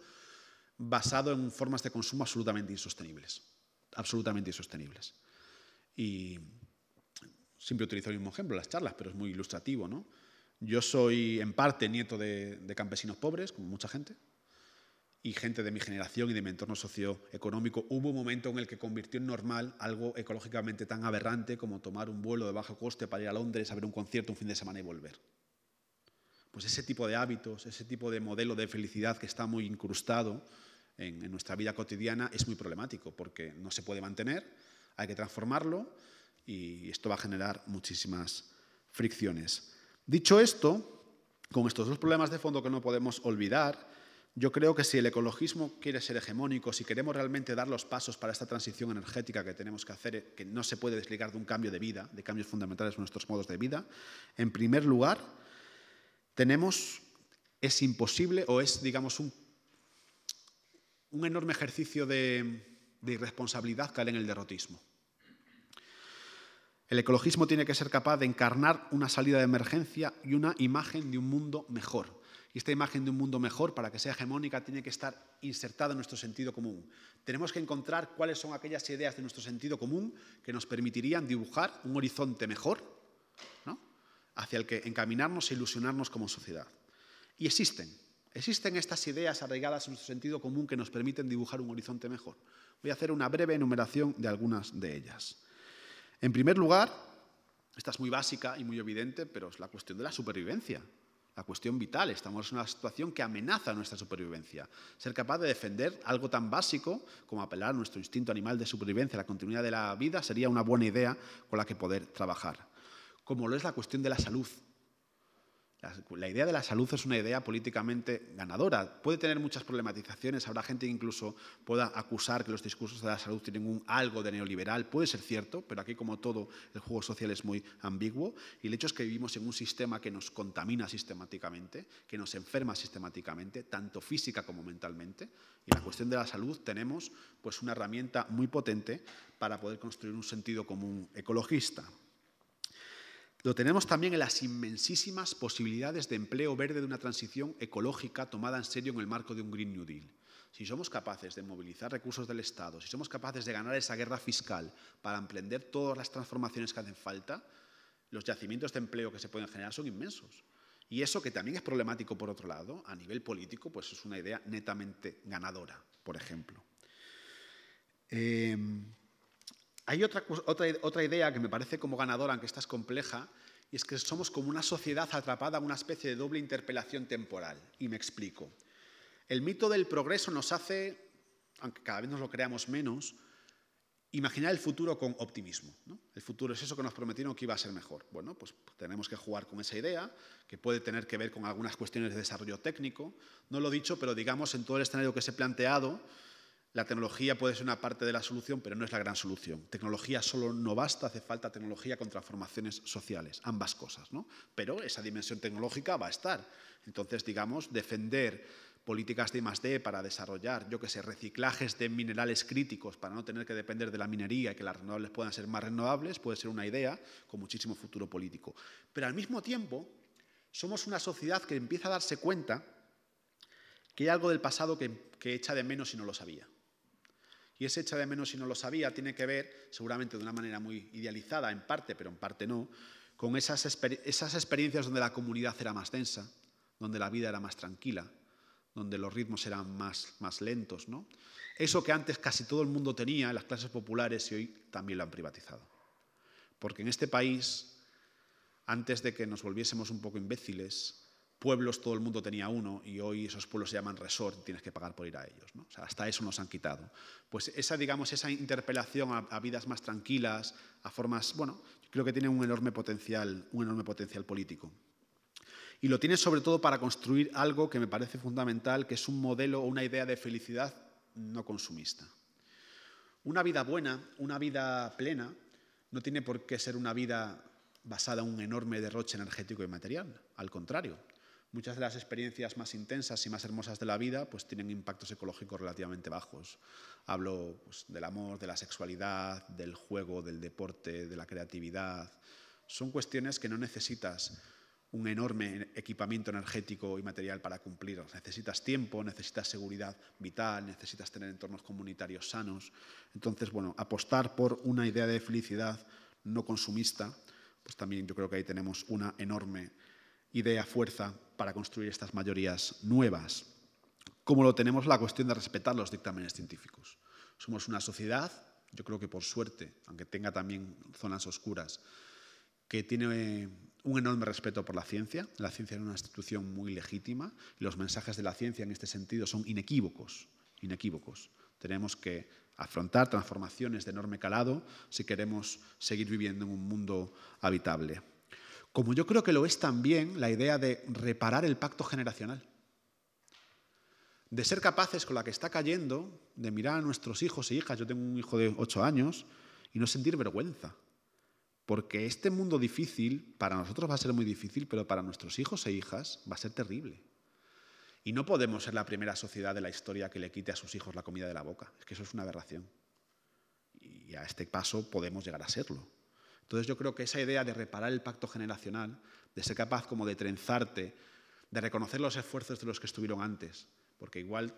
basado en formas de consumo absolutamente insostenibles absolutamente insostenibles. Y siempre utilizo el mismo ejemplo, las charlas, pero es muy ilustrativo. ¿no? Yo soy en parte nieto de, campesinos pobres, como mucha gente, y gente de mi generación y de mi entorno socioeconómico, hubo un momento en el que convirtió en normal algo ecológicamente tan aberrante como tomar un vuelo de bajo coste para ir a Londres a ver un concierto un fin de semana y volver. Pues ese tipo de hábitos, ese tipo de modelo de felicidad que está muy incrustado, en, nuestra vida cotidiana es muy problemático porque no se puede mantener, hay que transformarlo y esto va a generar muchísimas fricciones. Dicho esto, con estos dos problemas de fondo que no podemos olvidar, yo creo que si el ecologismo quiere ser hegemónico, si queremos realmente dar los pasos para esta transición energética que tenemos que hacer, que no se puede desligar de un cambio de vida, de cambios fundamentales en nuestros modos de vida, en primer lugar, tenemos, es imposible o es, digamos, un un enorme ejercicio de, irresponsabilidad cae en el derrotismo. El ecologismo tiene que ser capaz de encarnar una salida de emergencia y una imagen de un mundo mejor. Y esta imagen de un mundo mejor, para que sea hegemónica, tiene que estar insertada en nuestro sentido común. Tenemos que encontrar cuáles son aquellas ideas de nuestro sentido común que nos permitirían dibujar un horizonte mejor hacia el que encaminarnos e ilusionarnos como sociedad. Y existen. Existen estas ideas arraigadas en nuestro sentido común que nos permiten dibujar un horizonte mejor. Voy a hacer una breve enumeración de algunas de ellas. En primer lugar, esta es muy básica y muy evidente, pero es la cuestión de la supervivencia, la cuestión vital. Estamos en una situación que amenaza nuestra supervivencia. Ser capaz de defender algo tan básico como apelar a nuestro instinto animal de supervivencia, la continuidad de la vida, sería una buena idea con la que poder trabajar. Como lo es la cuestión de la salud. La, idea de la salud es una idea políticamente ganadora. Puede tener muchas problematizaciones. Habrá gente que incluso pueda acusar que los discursos de la salud tienen un algo de neoliberal. Puede ser cierto, pero aquí, como todo, el juego social es muy ambiguo. Y el hecho es que vivimos en un sistema que nos contamina sistemáticamente, que nos enferma sistemáticamente, tanto física como mentalmente. Y en la cuestión de la salud tenemos pues, una herramienta muy potente para poder construir un sentido común ecologista. Lo tenemos también en las inmensísimas posibilidades de empleo verde de una transición ecológica tomada en serio en el marco de un Green New Deal. Si somos capaces de movilizar recursos del Estado, si somos capaces de ganar esa guerra fiscal para emprender todas las transformaciones que hacen falta, los yacimientos de empleo que se pueden generar son inmensos. Y eso que también es problemático por otro lado, a nivel político, pues es una idea netamente ganadora, por ejemplo. Eh, hay otra, otra, idea que me parece como ganadora, aunque esta es compleja, y es que somos como una sociedad atrapada en una especie de doble interpelación temporal. Y me explico. El mito del progreso nos hace, aunque cada vez nos lo creamos menos, imaginar el futuro con optimismo. El futuro es eso que nos prometieron que iba a ser mejor. Bueno, pues tenemos que jugar con esa idea, que puede tener que ver con algunas cuestiones de desarrollo técnico. No lo he dicho, pero digamos, en todo el escenario que se ha planteado, la tecnología puede ser una parte de la solución, pero no es la gran solución. Tecnología solo no basta, hace falta tecnología con transformaciones sociales, ambas cosas, ¿no? Pero esa dimensión tecnológica va a estar. Entonces, digamos, defender políticas de D para desarrollar, yo que sé, reciclajes de minerales críticos para no tener que depender de la minería y que las renovables puedan ser más renovables, puede ser una idea con muchísimo futuro político. Pero al mismo tiempo, somos una sociedad que empieza a darse cuenta que hay algo del pasado que, que echa de menos y no lo sabía. Y ese echa de menos si no lo sabía tiene que ver, seguramente de una manera muy idealizada, en parte, pero en parte no, con esas, experiencias donde la comunidad era más densa, donde la vida era más tranquila, donde los ritmos eran más, más lentos. Eso que antes casi todo el mundo tenía en las clases populares y hoy también lo han privatizado. Porque en este país, antes de que nos volviésemos un poco imbéciles, pueblos todo el mundo tenía uno y hoy esos pueblos se llaman resort, tienes que pagar por ir a ellos. hasta eso nos han quitado. Pues esa, digamos, esa interpelación a, vidas más tranquilas, a formas, bueno, creo que tiene un enorme potencial, un enorme potencial político. Y lo tiene sobre todo para construir algo que me parece fundamental, que es un modelo o una idea de felicidad no consumista. Una vida buena, una vida plena, no tiene por qué ser una vida basada en un enorme derroche energético y material. Al contrario, Muchas de las experiencias más intensas y más hermosas de la vida pues, tienen impactos ecológicos relativamente bajos. Hablo pues, del amor, de la sexualidad, del juego, del deporte, de la creatividad. Son cuestiones que no necesitas un enorme equipamiento energético y material para cumplir. Necesitas tiempo, necesitas seguridad vital, necesitas tener entornos comunitarios sanos. Entonces, bueno, apostar por una idea de felicidad no consumista, pues también yo creo que ahí tenemos una enorme idea, fuerza para construir estas mayorías nuevas, como lo tenemos la cuestión de respetar los dictámenes científicos. Somos una sociedad, yo creo que por suerte, aunque tenga también zonas oscuras, que tiene eh, un enorme respeto por la ciencia. La ciencia es una institución muy legítima y los mensajes de la ciencia en este sentido son inequívocos, inequívocos. Tenemos que afrontar transformaciones de enorme calado si queremos seguir viviendo en un mundo habitable como yo creo que lo es también la idea de reparar el pacto generacional, de ser capaces con la que está cayendo, de mirar a nuestros hijos e hijas, yo tengo un hijo de 8 años, y no sentir vergüenza, porque este mundo difícil para nosotros va a ser muy difícil, pero para nuestros hijos e hijas va a ser terrible. Y no podemos ser la primera sociedad de la historia que le quite a sus hijos la comida de la boca, es que eso es una aberración. Y a este paso podemos llegar a serlo. Entonces yo creo que esa idea de reparar el pacto generacional, de ser capaz como de trenzarte, de reconocer los esfuerzos de los que estuvieron antes, porque igual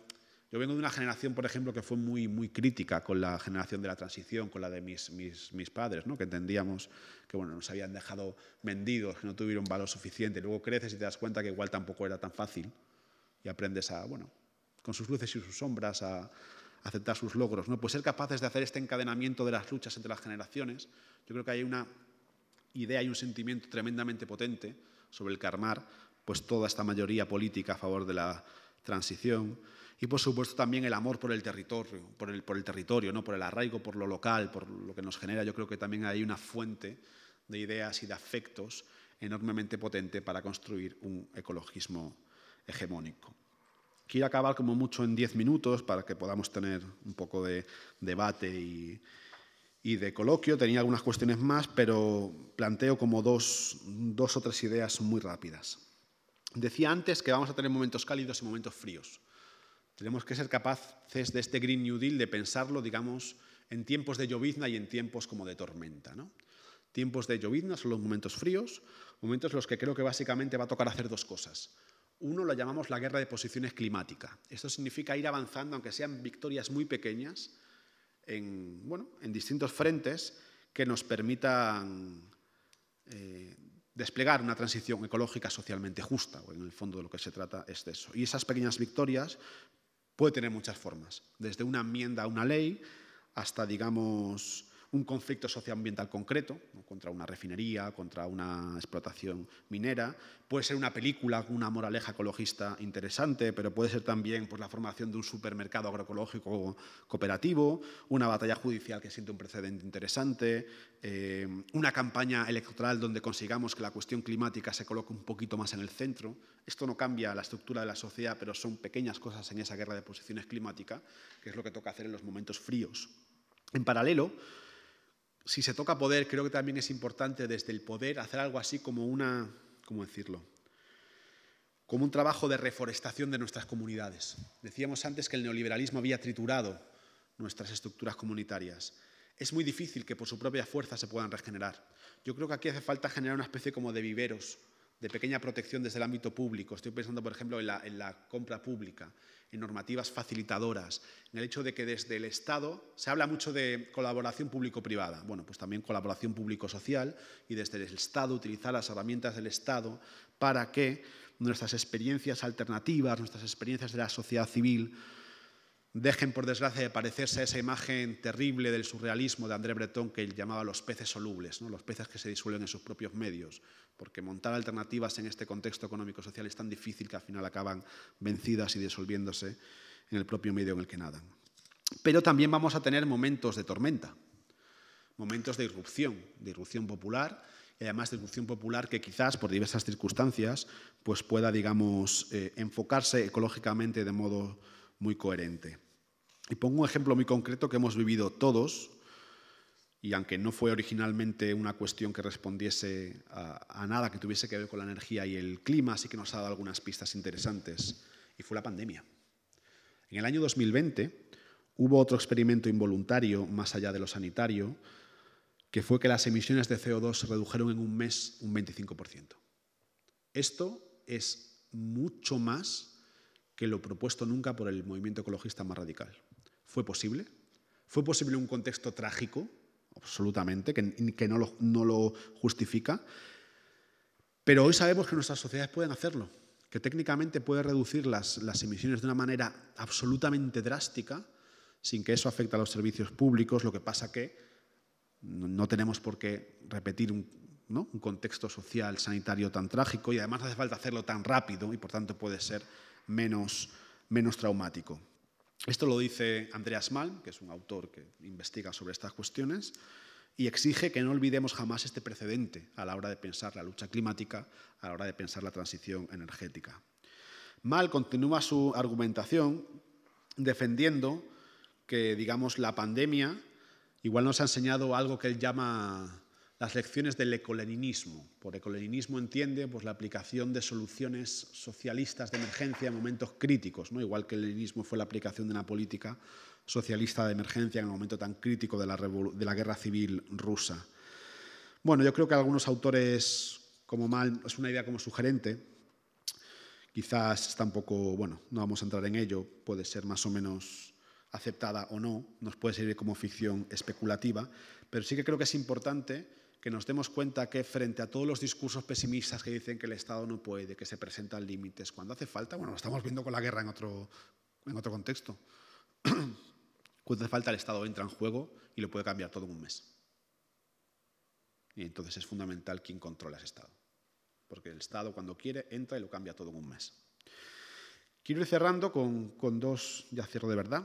yo vengo de una generación, por ejemplo, que fue muy, muy crítica con la generación de la transición, con la de mis, mis, mis padres, ¿no? que entendíamos que bueno, nos habían dejado vendidos, que no tuvieron valor suficiente. Luego creces y te das cuenta que igual tampoco era tan fácil y aprendes a, bueno, con sus luces y sus sombras, a, aceptar sus logros. ¿no? Pues ser capaces de hacer este encadenamiento de las luchas entre las generaciones, yo creo que hay una idea y un sentimiento tremendamente potente sobre el que pues, toda esta mayoría política a favor de la transición. Y por supuesto también el amor por el territorio, por el, por el territorio, ¿no? por el arraigo, por lo local, por lo que nos genera. Yo creo que también hay una fuente de ideas y de afectos enormemente potente para construir un ecologismo hegemónico. Quiero acabar como mucho en 10 minutos para que podamos tener un poco de debate y, de coloquio. Tenía algunas cuestiones más, pero planteo como dos, o tres ideas muy rápidas. Decía antes que vamos a tener momentos cálidos y momentos fríos. Tenemos que ser capaces de este Green New Deal de pensarlo, digamos, en tiempos de llovizna y en tiempos como de tormenta. ¿no? Tiempos de llovizna son los momentos fríos, momentos en los que creo que básicamente va a tocar hacer dos cosas. Uno lo llamamos la guerra de posiciones climática. Esto significa ir avanzando, aunque sean victorias muy pequeñas, en, bueno, en distintos frentes que nos permitan eh, desplegar una transición ecológica socialmente justa, o en el fondo de lo que se trata es de eso. Y esas pequeñas victorias pueden tener muchas formas, desde una enmienda a una ley hasta, digamos, un conflicto socioambiental concreto, contra una refinería, contra una explotación minera. Puede ser una película con una moraleja ecologista interesante, pero puede ser también pues, la formación de un supermercado agroecológico cooperativo, una batalla judicial que siente un precedente interesante, eh, una campaña electoral donde consigamos que la cuestión climática se coloque un poquito más en el centro. Esto no cambia la estructura de la sociedad, pero son pequeñas cosas en esa guerra de posiciones climáticas, que es lo que toca hacer en los momentos fríos. En paralelo, si se toca poder, creo que también es importante desde el poder hacer algo así como una, ¿cómo decirlo? Como un trabajo de reforestación de nuestras comunidades. Decíamos antes que el neoliberalismo había triturado nuestras estructuras comunitarias. Es muy difícil que por su propia fuerza se puedan regenerar. Yo creo que aquí hace falta generar una especie como de viveros de pequeña protección desde el ámbito público. Estoy pensando, por ejemplo, en la, compra pública, en normativas facilitadoras, en el hecho de que desde el Estado se habla mucho de colaboración público-privada. Bueno, pues también colaboración público-social y desde el Estado utilizar las herramientas del Estado para que nuestras experiencias alternativas, nuestras experiencias de la sociedad civil, dejen por desgracia de parecerse a esa imagen terrible del surrealismo de André Breton que él llamaba los peces solubles, ¿no? los peces que se disuelven en sus propios medios, porque montar alternativas en este contexto económico-social es tan difícil que al final acaban vencidas y disolviéndose en el propio medio en el que nadan. Pero también vamos a tener momentos de tormenta, momentos de irrupción, de irrupción popular, y además de irrupción popular que quizás por diversas circunstancias pues pueda, digamos, eh, enfocarse ecológicamente de modo muy coherente. Y pongo un ejemplo muy concreto que hemos vivido todos, y aunque no fue originalmente una cuestión que respondiese a, nada que tuviese que ver con la energía y el clima, sí que nos ha dado algunas pistas interesantes, y fue la pandemia. En el año 2020 hubo otro experimento involuntario, más allá de lo sanitario, que fue que las emisiones de CO2 se redujeron en un mes un 25%. Esto es mucho más que lo propuesto nunca por el movimiento ecologista más radical. ¿Fue posible? ¿Fue posible un contexto trágico? Absolutamente, que, no, lo, justifica. Pero hoy sabemos que nuestras sociedades pueden hacerlo, que técnicamente puede reducir las, emisiones de una manera absolutamente drástica, sin que eso afecte a los servicios públicos, lo que pasa que no, tenemos por qué repetir un, un contexto social, sanitario tan trágico y además hace falta hacerlo tan rápido y por tanto puede ser menos, menos traumático. Esto lo dice Andreas Malm, que es un autor que investiga sobre estas cuestiones, y exige que no olvidemos jamás este precedente a la hora de pensar la lucha climática, a la hora de pensar la transición energética. Mal continúa su argumentación defendiendo que, digamos, la pandemia igual nos ha enseñado algo que él llama las lecciones del ecoleninismo. Por ecoleninismo entiende pues, la aplicación de soluciones socialistas de emergencia en momentos críticos, ¿no? igual que el leninismo fue la aplicación de una política socialista de emergencia en un momento tan crítico de la, de la guerra civil rusa. Bueno, yo creo que algunos autores, como mal, es una idea como sugerente, quizás está un poco, bueno, no vamos a entrar en ello, puede ser más o menos aceptada o no, nos puede servir como ficción especulativa, pero sí que creo que es importante que nos demos cuenta que frente a todos los discursos pesimistas que dicen que el Estado no puede, que se presentan límites, cuando hace falta, bueno, lo estamos viendo con la guerra en otro, en otro contexto, [clears throat] cuando hace falta el Estado entra en juego y lo puede cambiar todo en un mes. Y entonces es fundamental quién controla ese Estado, porque el Estado cuando quiere entra y lo cambia todo en un mes. Quiero ir cerrando con, con dos, ya cierro de verdad,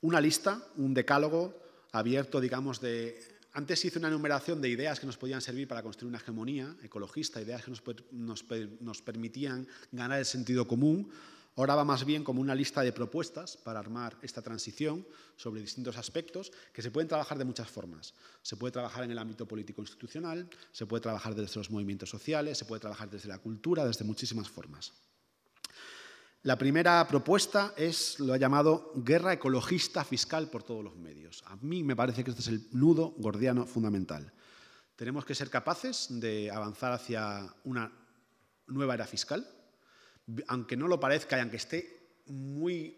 una lista, un decálogo abierto, digamos, de antes hizo una enumeración de ideas que nos podían servir para construir una hegemonía ecologista, ideas que nos, nos permitían ganar el sentido común. Ahora va más bien como una lista de propuestas para armar esta transición sobre distintos aspectos que se pueden trabajar de muchas formas. Se puede trabajar en el ámbito político-institucional, se puede trabajar desde los movimientos sociales, se puede trabajar desde la cultura, desde muchísimas formas. La primera propuesta es, lo ha llamado, guerra ecologista fiscal por todos los medios. A mí me parece que este es el nudo gordiano fundamental. Tenemos que ser capaces de avanzar hacia una nueva era fiscal, aunque no lo parezca y aunque esté muy,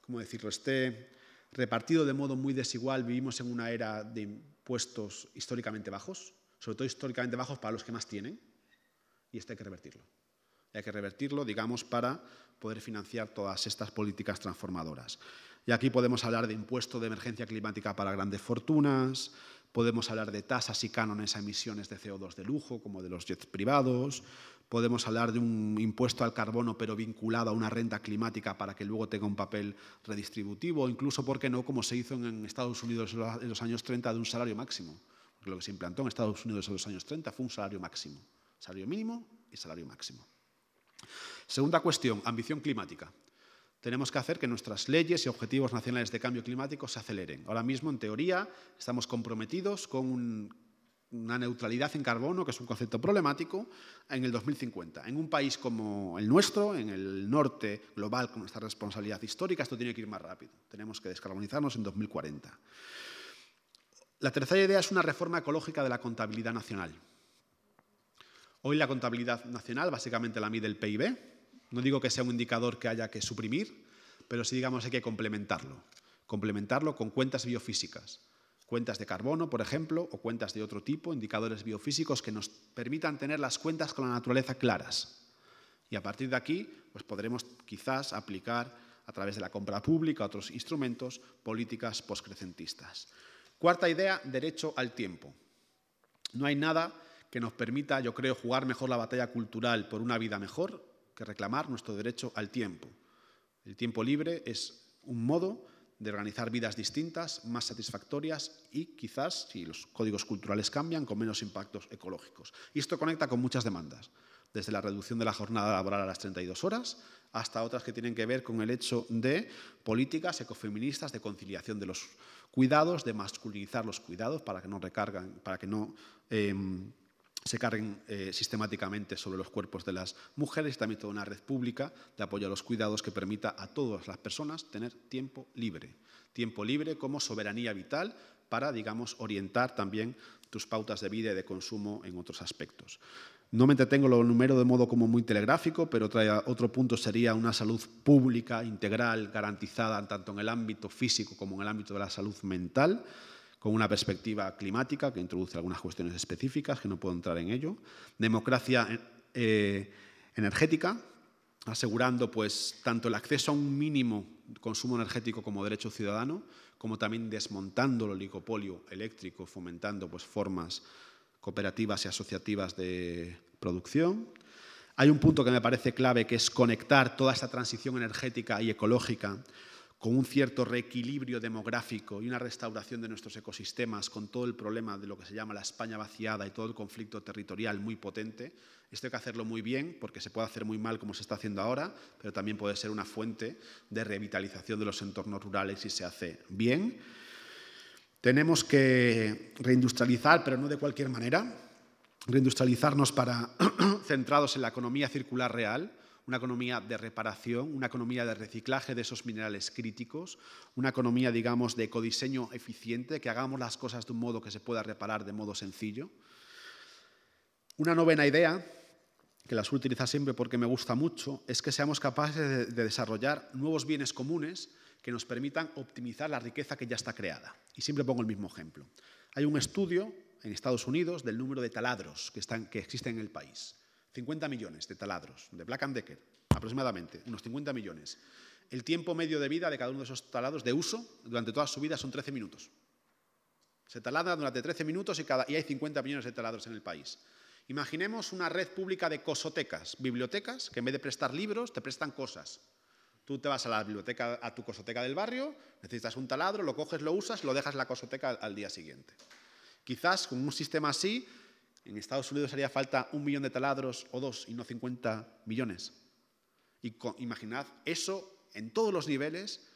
¿cómo decirlo?, esté repartido de modo muy desigual. Vivimos en una era de impuestos históricamente bajos, sobre todo históricamente bajos para los que más tienen, y esto hay que revertirlo hay que revertirlo, digamos, para poder financiar todas estas políticas transformadoras. Y aquí podemos hablar de impuesto de emergencia climática para grandes fortunas, podemos hablar de tasas y cánones a emisiones de CO2 de lujo, como de los jets privados, podemos hablar de un impuesto al carbono, pero vinculado a una renta climática para que luego tenga un papel redistributivo, incluso, ¿por qué no?, como se hizo en Estados Unidos en los años 30 de un salario máximo. Porque lo que se implantó en Estados Unidos en los años 30 fue un salario máximo. Salario mínimo y salario máximo. Segunda cuestión, ambición climática. Tenemos que hacer que nuestras leyes y objetivos nacionales de cambio climático se aceleren. Ahora mismo, en teoría, estamos comprometidos con una neutralidad en carbono, que es un concepto problemático, en el 2050. En un país como el nuestro, en el norte global, con nuestra responsabilidad histórica, esto tiene que ir más rápido. Tenemos que descarbonizarnos en 2040. La tercera idea es una reforma ecológica de la contabilidad nacional. Hoy la contabilidad nacional básicamente la mide el PIB. No digo que sea un indicador que haya que suprimir, pero sí digamos hay que complementarlo. Complementarlo con cuentas biofísicas. Cuentas de carbono, por ejemplo, o cuentas de otro tipo, indicadores biofísicos que nos permitan tener las cuentas con la naturaleza claras. Y a partir de aquí, pues podremos quizás aplicar a través de la compra pública, otros instrumentos, políticas poscrecentistas. Cuarta idea, derecho al tiempo. No hay nada que nos permita, yo creo, jugar mejor la batalla cultural por una vida mejor que reclamar nuestro derecho al tiempo. El tiempo libre es un modo de organizar vidas distintas, más satisfactorias y quizás, si los códigos culturales cambian, con menos impactos ecológicos. Y esto conecta con muchas demandas, desde la reducción de la jornada laboral a las 32 horas hasta otras que tienen que ver con el hecho de políticas ecofeministas de conciliación de los cuidados, de masculinizar los cuidados para que no recargan, para que no... Em, se carguen eh, sistemáticamente sobre los cuerpos de las mujeres y también toda una red pública de apoyo a los cuidados que permita a todas las personas tener tiempo libre. Tiempo libre como soberanía vital para, digamos, orientar también tus pautas de vida y de consumo en otros aspectos. No me entretengo lo número de modo como muy telegráfico, pero otro punto sería una salud pública, integral, garantizada tanto en el ámbito físico como en el ámbito de la salud mental con una perspectiva climática que introduce algunas cuestiones específicas, que no puedo entrar en ello. Democracia eh, eh, energética, asegurando pues, tanto el acceso a un mínimo consumo energético como derecho ciudadano, como también desmontando el oligopolio eléctrico, fomentando pues, formas cooperativas y asociativas de producción. Hay un punto que me parece clave, que es conectar toda esta transición energética y ecológica con un cierto reequilibrio demográfico y una restauración de nuestros ecosistemas, con todo el problema de lo que se llama la España vaciada y todo el conflicto territorial muy potente, esto hay que hacerlo muy bien, porque se puede hacer muy mal como se está haciendo ahora, pero también puede ser una fuente de revitalización de los entornos rurales si se hace bien. Tenemos que reindustrializar, pero no de cualquier manera, reindustrializarnos para [clears throat] centrados en la economía circular real, una economía de reparación, una economía de reciclaje de esos minerales críticos, una economía, digamos, de ecodiseño eficiente, que hagamos las cosas de un modo que se pueda reparar de modo sencillo. Una novena idea, que las suelo utilizar siempre porque me gusta mucho, es que seamos capaces de, de desarrollar nuevos bienes comunes que nos permitan optimizar la riqueza que ya está creada. Y siempre pongo el mismo ejemplo. Hay un estudio en Estados Unidos del número de taladros que, están, que existen en el país. 50 millones de taladros, de Black and Decker, aproximadamente, unos 50 millones. El tiempo medio de vida de cada uno de esos taladros de uso durante toda su vida son 13 minutos. Se taladra durante 13 minutos y, hay 50 millones de taladros en el país. Imaginemos una red pública de cosotecas, bibliotecas, que en vez de prestar libros, te prestan cosas. Tú te vas a la biblioteca, a tu cosoteca del barrio, necesitas un taladro, lo coges, lo usas, lo dejas en la cosoteca al día siguiente. Quizás con un sistema así en Estados Unidos haría falta un millón de taladros o dos y no 50 millones. Y imaginad eso en todos los niveles,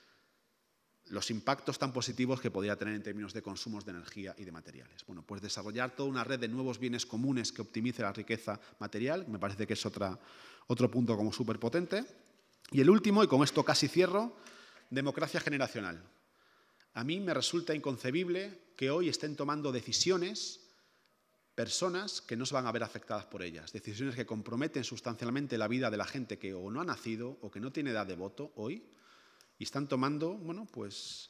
los impactos tan positivos que podría tener en términos de consumos de energía y de materiales. Bueno, pues desarrollar toda una red de nuevos bienes comunes que optimice la riqueza material, me parece que es otra, otro punto como súper potente. Y el último, y con esto casi cierro, democracia generacional. A mí me resulta inconcebible que hoy estén tomando decisiones personas que no se van a ver afectadas por ellas, decisiones que comprometen sustancialmente la vida de la gente que o no ha nacido o que no tiene edad de voto hoy y están tomando, bueno, pues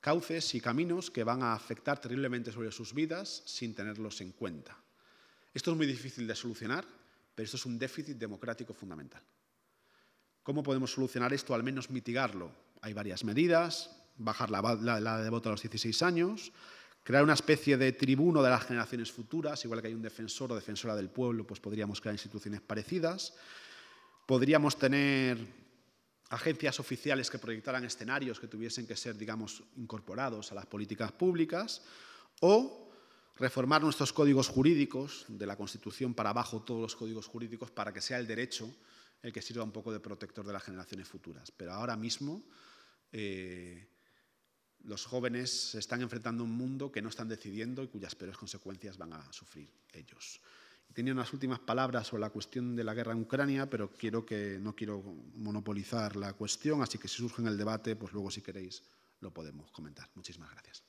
cauces y caminos que van a afectar terriblemente sobre sus vidas sin tenerlos en cuenta. Esto es muy difícil de solucionar, pero esto es un déficit democrático fundamental. ¿Cómo podemos solucionar esto, al menos mitigarlo? Hay varias medidas, bajar la, edad de voto a los 16 años, crear una especie de tribuno de las generaciones futuras, igual que hay un defensor o defensora del pueblo, pues podríamos crear instituciones parecidas. Podríamos tener agencias oficiales que proyectaran escenarios que tuviesen que ser, digamos, incorporados a las políticas públicas o reformar nuestros códigos jurídicos, de la Constitución para abajo todos los códigos jurídicos, para que sea el derecho el que sirva un poco de protector de las generaciones futuras. Pero ahora mismo... Eh, los jóvenes se están enfrentando a un mundo que no están decidiendo y cuyas peores consecuencias van a sufrir ellos. Tenía unas últimas palabras sobre la cuestión de la guerra en Ucrania, pero quiero que, no quiero monopolizar la cuestión, así que si surge en el debate, pues luego si queréis lo podemos comentar. Muchísimas gracias.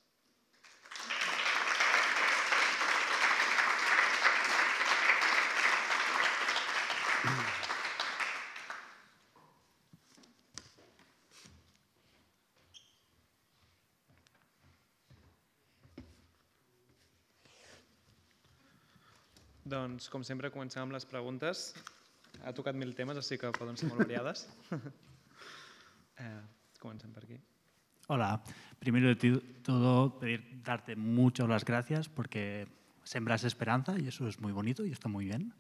como siempre comenzamos las preguntas les preguntes. Ha tocado mil temas, así que podemos ser muy variadas. [laughs] eh, aquí. Hola, primero de todo darte muchas las gracias porque sembras esperanza y eso es muy bonito y está muy bien.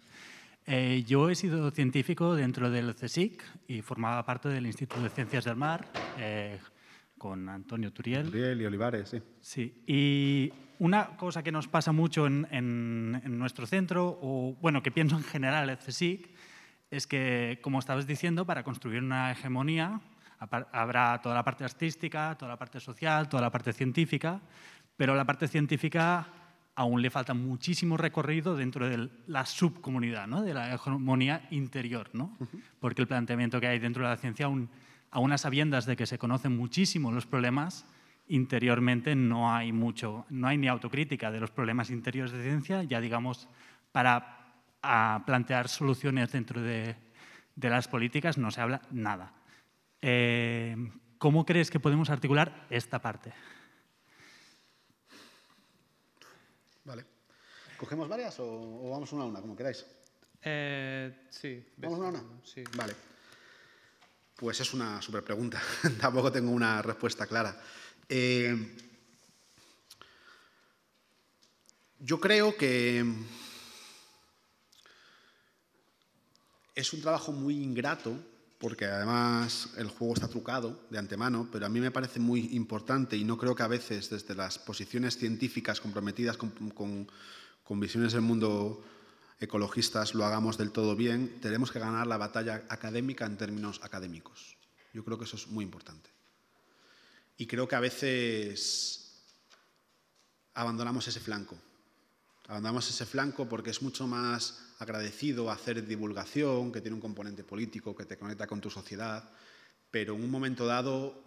Eh, yo he sido científico dentro del CSIC y formaba parte del Instituto de Ciencias del Mar, eh, con Antonio Turiel. Turiel y Olivares, sí. Sí, y una cosa que nos pasa mucho en, nuestro centro, o bueno, que pienso en general en CSIC, es que, como estabas diciendo, para construir una hegemonía habrá toda la parte artística, toda la parte social, toda la parte científica, pero la parte científica aún le falta muchísimo recorrido dentro de la subcomunidad, ¿no? de la hegemonía interior, ¿no? porque el planteamiento que hay dentro de la ciencia aún a unas sabiendas de que se conocen muchísimo los problemas, interiormente no hay mucho, no hay ni autocrítica de los problemas interiores de ciencia, ya digamos, para plantear soluciones dentro de, las políticas no se habla nada. Eh, ¿Cómo crees que podemos articular esta parte? Vale. ¿Cogemos varias o, vamos una a una, como queráis? Eh, sí. ¿Vamos una a una? Sí. Vale. Pues es una super pregunta. [laughs] Tampoco tengo una respuesta clara. Eh, yo creo que es un trabajo muy ingrato porque además el juego está trucado de antemano, pero a mí me parece muy importante y no creo que a veces desde las posiciones científicas comprometidas con, con visiones del mundo ecologistas lo hagamos del todo bien, tenemos que ganar la batalla académica en términos académicos. Yo creo que eso es muy importante. Y creo que a veces abandonamos ese flanco. Abandonamos ese flanco porque es mucho más agradecido hacer divulgación, que tiene un componente político, que te conecta con tu sociedad, pero en un momento dado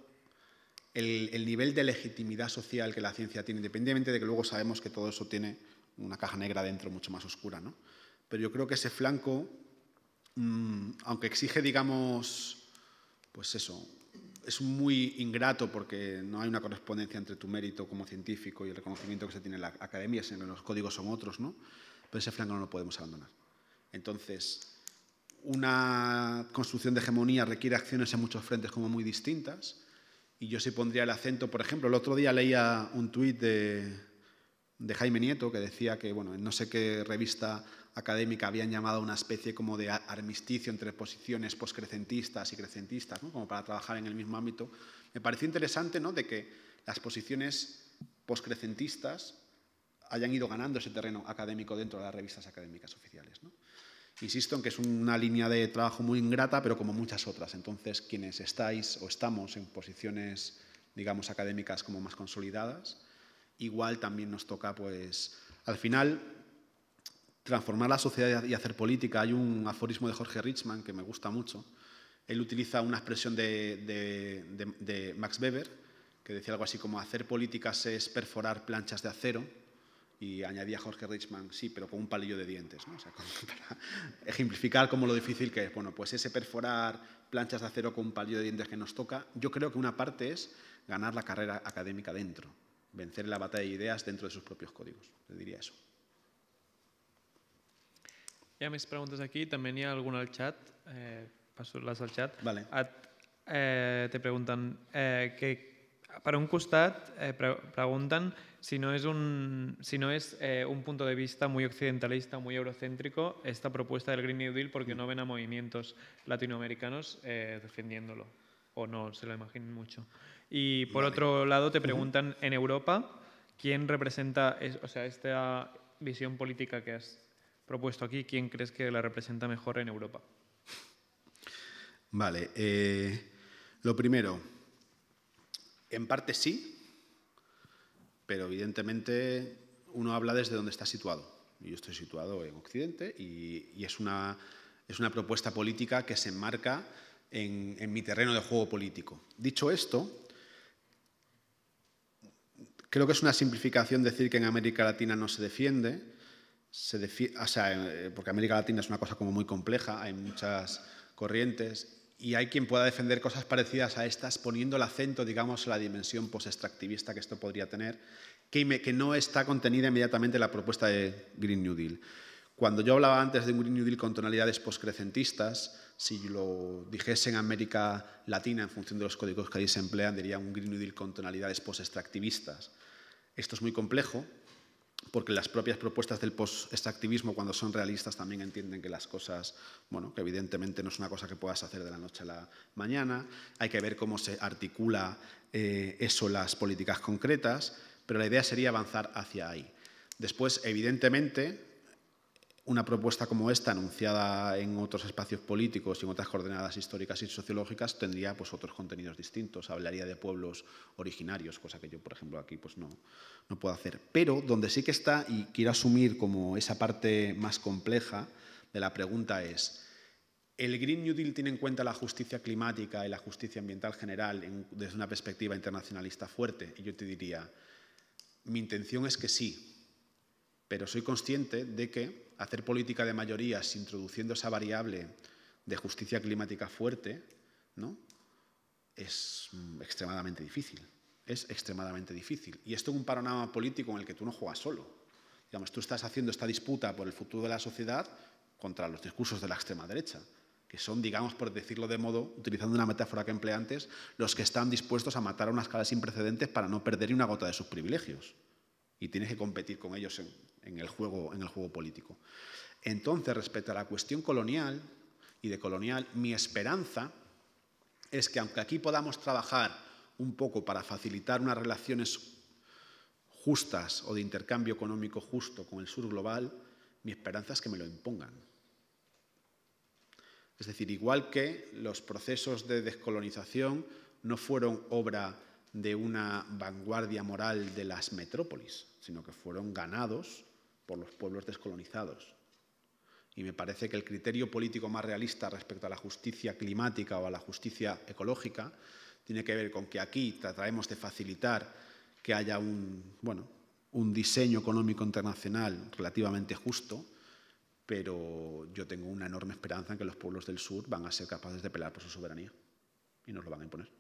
el, nivel de legitimidad social que la ciencia tiene, independientemente de que luego sabemos que todo eso tiene una caja negra dentro mucho más oscura, ¿no? pero yo creo que ese flanco, mm, aunque exige, digamos, pues eso, es muy ingrato porque no hay una correspondencia entre tu mérito como científico y el reconocimiento que se tiene en la academia, sino que los códigos son otros, ¿no? Pero ese flanco no lo podemos abandonar. Entonces, una construcción de hegemonía requiere acciones en muchos frentes como muy distintas. Y yo sí pondría el acento, por ejemplo, el otro día leía un tuit de, de Jaime Nieto que decía que, bueno, en no sé qué revista académica habían llamado una especie como de armisticio entre posiciones poscrecentistas y crecentistas, ¿no? como para trabajar en el mismo ámbito, me pareció interesante ¿no? de que las posiciones poscrecentistas hayan ido ganando ese terreno académico dentro de las revistas académicas oficiales. Insisto en que es una línea de trabajo muy ingrata, pero como muchas otras. Entonces, quienes estáis o estamos en posiciones, digamos, académicas como más consolidadas, igual también nos toca, pues, al final, transformar la sociedad y hacer política. Hay un aforismo de Jorge Richman que me gusta mucho. Él utiliza una expresión de, Max Weber que decía algo así como hacer políticas es perforar planchas de acero y añadía Jorge Richman, sí, pero con un palillo de dientes, ¿no? [laughs] para ejemplificar como lo difícil que es. Bueno, pues ese perforar planchas de acero con un palillo de dientes que nos toca, yo creo que una parte es ganar la carrera académica dentro, vencer la batalla de ideas dentro de sus propios códigos, le diría eso. Ya mis preguntas aquí, también hay alguna al chat, eh, paso las al chat. Vale. Ah, eh, te preguntan eh, que para un costat preguntan si no es, un, si no es un punto de vista muy occidentalista, muy eurocéntrico, esta propuesta del Green New Deal porque mm. no ven a movimientos latinoamericanos defendiéndolo, o no se lo imaginen mucho. Y por otro lado te preguntan en Europa quién representa o sea, esta visión política que has propuesto aquí, ¿quién crees que la representa mejor en Europa? Vale, eh, lo primero, en parte sí, pero evidentemente uno habla desde donde está situado. Yo estoy situado en Occidente y, es, una, es una propuesta política que se enmarca en, en mi terreno de juego político. Dicho esto, creo que es una simplificación decir que en América Latina no se defiende se eh, porque América Latina es una cosa como muy compleja, hay muchas corrientes y hay quien pueda defender cosas parecidas a estas poniendo el acento, digamos, a la dimensión post-extractivista que esto podría tener, que, no está contenida inmediatamente en la propuesta de Green New Deal. Cuando yo hablaba antes de un Green New Deal con tonalidades postcrecentistas, si lo dijese en América Latina en función de los códigos que ahí se emplean, diría un Green New Deal con tonalidades post-extractivistas. Esto es muy complejo, porque las propias propuestas del post-extractivismo, cuando son realistas, también entienden que las cosas, bueno, que evidentemente no es una cosa que puedas hacer de la noche a la mañana, hay que ver cómo se articula eh, eso las políticas concretas, pero la idea sería avanzar hacia ahí. Después, evidentemente, una propuesta como esta, anunciada en otros espacios políticos y en otras coordenadas históricas y sociológicas, tendría pues, otros contenidos distintos. Hablaría de pueblos originarios, cosa que yo, por ejemplo, aquí pues, no, no puedo hacer. Pero donde sí que está, y quiero asumir como esa parte más compleja de la pregunta es, ¿el Green New Deal tiene en cuenta la justicia climática y la justicia ambiental general desde una perspectiva internacionalista fuerte? Y yo te diría, mi intención es que sí, pero soy consciente de que hacer política de mayorías introduciendo esa variable de justicia climática fuerte ¿no? es extremadamente difícil. Es extremadamente difícil. Y esto es un panorama político en el que tú no juegas solo. Digamos, tú estás haciendo esta disputa por el futuro de la sociedad contra los discursos de la extrema derecha, que son, digamos, por decirlo de modo, utilizando una metáfora que empleé antes, los que están dispuestos a matar a una escala sin precedentes para no perder ni una gota de sus privilegios. Y tienes que competir con ellos en, en el juego, en el juego político. Entonces, respecto a la cuestión colonial y de colonial, mi esperanza es que aunque aquí podamos trabajar un poco para facilitar unas relaciones justas o de intercambio económico justo con el sur global, mi esperanza es que me lo impongan. Es decir, igual que los procesos de descolonización no fueron obra de una vanguardia moral de las metrópolis, sino que fueron ganados por los pueblos descolonizados. Y me parece que el criterio político más realista respecto a la justicia climática o a la justicia ecológica tiene que ver con que aquí trataremos de facilitar que haya un, bueno, un diseño económico internacional relativamente justo, pero yo tengo una enorme esperanza en que los pueblos del sur van a ser capaces de pelear por su soberanía y nos lo van a imponer.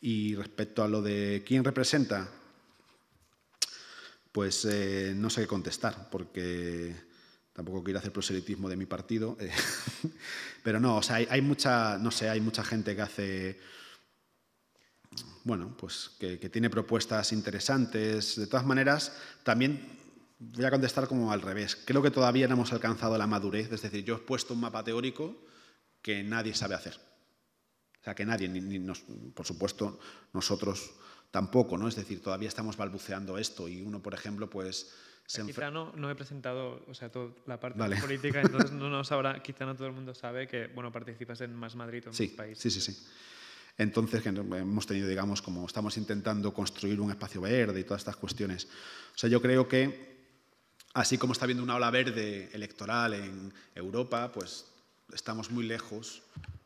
Y respecto a lo de quién representa, pues eh, no sé qué contestar, porque tampoco quiero hacer proselitismo de mi partido, eh, [laughs] pero no, o sea, hay, mucha, no sé, hay mucha gente que hace, bueno, pues que, tiene propuestas interesantes. De todas maneras, también voy a contestar como al revés. Creo que todavía no hemos alcanzado la madurez, es decir, yo he puesto un mapa teórico que nadie sabe hacer. O sea, que nadie, ni, ni nos, por supuesto, nosotros tampoco, ¿no? Es decir, todavía estamos balbuceando esto y uno, por ejemplo, pues... Se quizá no, he presentado o sea, toda la parte política, entonces no nos habrá, quizá no todo el mundo sabe que, bueno, participas en Más Madrid o en más Sí, sí, sí. Entonces, hemos tenido, digamos, como estamos intentando construir un espacio verde y todas estas cuestiones. O sea, yo creo que, así como está habiendo una ola verde electoral en Europa, pues estamos muy lejos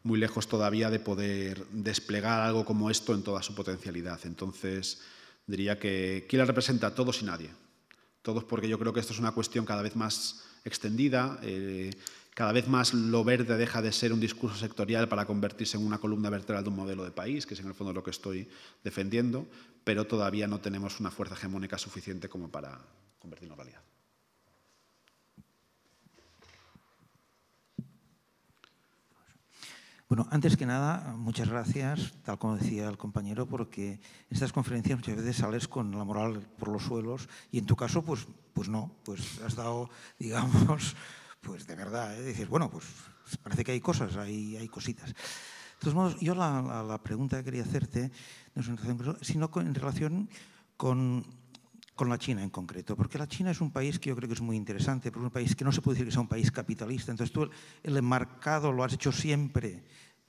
muy lejos todavía de poder desplegar algo como esto en toda su potencialidad. Entonces, diría que ¿quién la representa? Todos y nadie. Todos porque yo creo que esto es una cuestión cada vez más extendida, eh, cada vez más lo verde deja de ser un discurso sectorial para convertirse en una columna vertebral de un modelo de país, que es en el fondo lo que estoy defendiendo, pero todavía no tenemos una fuerza hegemónica suficiente como para convertirlo en realidad. Bueno, antes que nada, muchas gracias, tal como decía el compañero, porque en estas conferencias muchas veces sales con la moral por los suelos y en tu caso, pues, pues no, pues has dado, [laughs] digamos, pues de verdad, ¿eh? dices, bueno, pues parece que hay cosas, hay, hay cositas. De todos modos, yo la, pregunta que quería hacerte no es en relación, sino en relación con con la China en concreto, porque la China es un país que yo creo que es muy interesante, pero es un país que no se puede decir que sea un país capitalista. Entonces tú el enmarcado lo has hecho siempre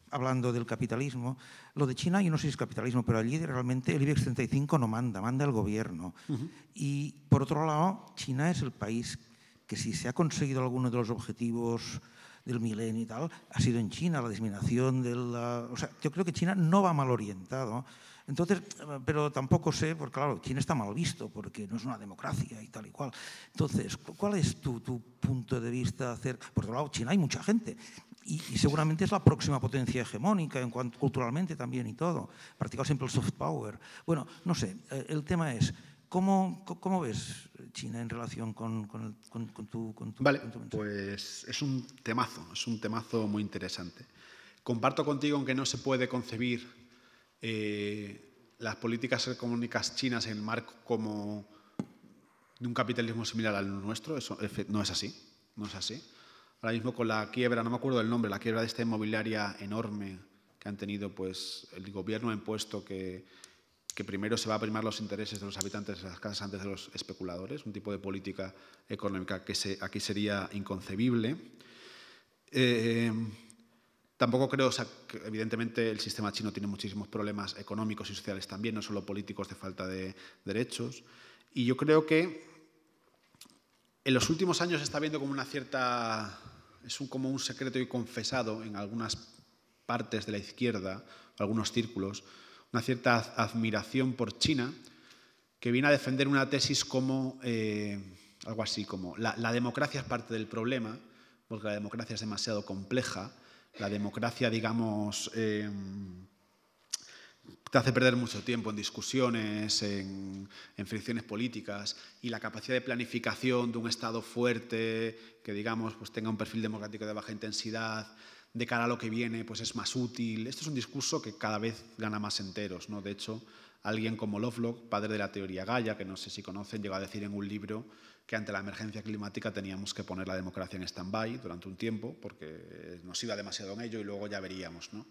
hablando del capitalismo. Lo de China, yo no sé si es capitalismo, pero allí realmente el IBEX 35 no manda, manda el gobierno. Y por otro lado, China es el país que si se ha conseguido alguno de los objetivos del milenio y tal, ha sido en China, la disminución de la... O sea, yo creo que China no va mal orientado. Entonces, pero tampoco sé, porque claro, China está mal visto, porque no es una democracia y tal y cual. Entonces, ¿cuál es tu, punto de vista acerca? otro lado, China hay mucha gente y, seguramente es la próxima potencia hegemónica en cuanto culturalmente también y todo. Practicado siempre el soft power. Bueno, no sé, eh, el tema es, ¿Cómo, ves eh, China en relación con, tu, Vale, pues es un temazo, es un temazo muy interesante. Comparto contigo en que no se puede concebir eh, las políticas económicas chinas en el marco como de un capitalismo similar al nuestro. Eso no es así, no es así. Ahora mismo con la quiebra, no me acuerdo del nombre, la quiebra de esta inmobiliaria enorme que han tenido, pues el gobierno ha impuesto que, que primero se va a primar los intereses de los habitantes de las casas antes de los especuladores, un tipo de política económica que se, aquí sería inconcebible. Eh, Tampoco creo, que evidentemente el sistema chino tiene muchísimos problemas económicos y sociales también, no solo políticos de falta de derechos. Y yo creo que en los últimos años se está viendo como una cierta, es un, como un secreto y confesado en algunas partes de la izquierda, algunos círculos, una cierta admiración por China, que viene a defender una tesis como, eh, algo así como, la, la democracia es parte del problema, porque la democracia es demasiado compleja la democracia, digamos, em, te hace perder mucho tiempo en discusiones, en, fricciones políticas y la capacidad de planificación de un Estado fuerte, que digamos pues tenga un perfil democrático de baja intensidad, de cara a lo que viene pues es más útil. Esto es un discurso que cada vez gana más enteros. ¿no? De hecho, alguien como Lovelock, padre de la teoría Gaia, que no sé si conocen, llegó a decir en un libro que ante la emergencia climática teníamos que poner la democracia en stand-by durante un tiempo porque nos iba demasiado en ello y luego ya veríamos. ¿no?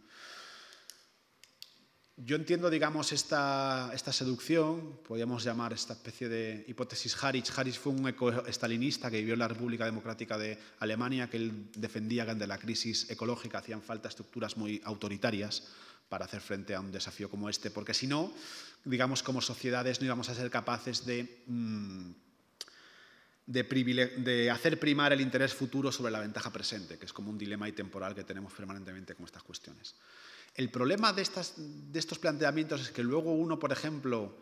Yo entiendo, digamos, esta, seducción, podríamos llamar esta especie de hipótesis Harich. Harich fue un eco-estalinista que vivió en la República Democrática de Alemania, que él defendía que ante la crisis ecológica hacían falta estructuras muy autoritarias para hacer frente a un desafío como este, porque si no, digamos, como sociedades no íbamos a ser capaces de, mm, de, hacer primar el interés futuro sobre la ventaja presente, que es como un dilema y temporal que tenemos permanentemente con estas cuestiones. El problema de, estos planteamientos es que luego uno, por ejemplo,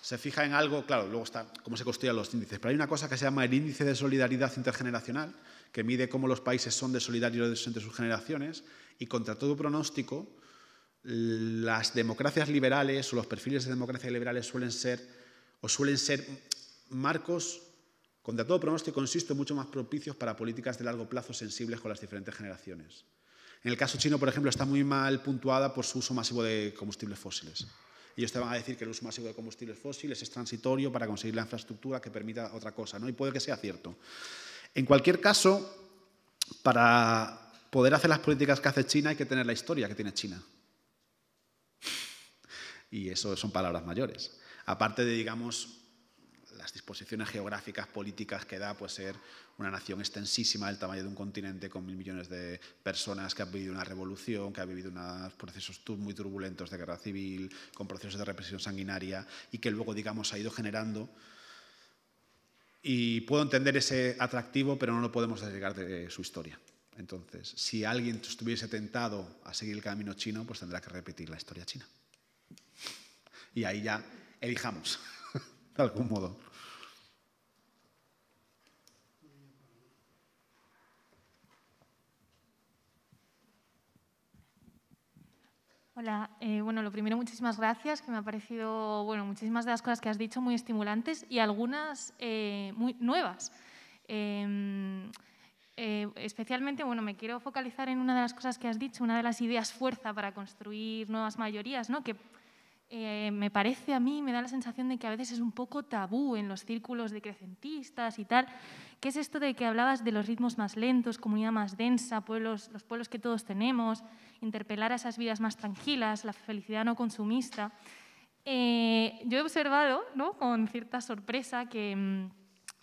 se fija en algo, claro, luego está cómo se construyen los índices, pero hay una cosa que se llama el índice de solidaridad intergeneracional, que mide cómo los países son de solidarios entre sus generaciones, y contra todo pronóstico, las democracias liberales o los perfiles de democracia liberales suelen ser, o suelen ser marcos, contra todo pronóstico, insisto, mucho más propicios para políticas de largo plazo sensibles con las diferentes generaciones. En el caso chino, por ejemplo, está muy mal puntuada por su uso masivo de combustibles fósiles. Ellos te van a decir que el uso masivo de combustibles fósiles es transitorio para conseguir la infraestructura que permita otra cosa, ¿no? Y puede que sea cierto. En cualquier caso, para poder hacer las políticas que hace China hay que tener la historia que tiene China. Y eso son palabras mayores. Aparte de, digamos, disposiciones geográficas, políticas que da pues, ser una nación extensísima del tamaño de un continente con mil millones de personas que ha vivido una revolución, que ha vivido unos procesos muy turbulentos de guerra civil, con procesos de represión sanguinaria y que luego, digamos, ha ido generando. Y puedo entender ese atractivo, pero no lo podemos desligar de su historia. Entonces, si alguien estuviese tentado a seguir el camino chino, pues tendrá que repetir la historia china. Y ahí ya elijamos, [laughs] de algún modo. Hola, eh, bueno, lo primero, muchísimas gracias, que me ha parecido, bueno, muchísimas de las cosas que has dicho muy estimulantes y algunas eh, muy nuevas. Em, eh, especialmente, bueno, me quiero focalizar en una de las cosas que has dicho, una de las ideas fuerza para construir nuevas mayorías, ¿no? Que me parece a mí, me da la sensación de que a veces es un poco tabú en los círculos decrecentistas y tal. ¿Qué es esto de que hablabas de los ritmos más lentos, comunidad más densa, pueblos, los pueblos que todos tenemos, interpelar a esas vidas más tranquilas, la felicidad no consumista? Eh, yo he observado ¿no? con cierta sorpresa que mm,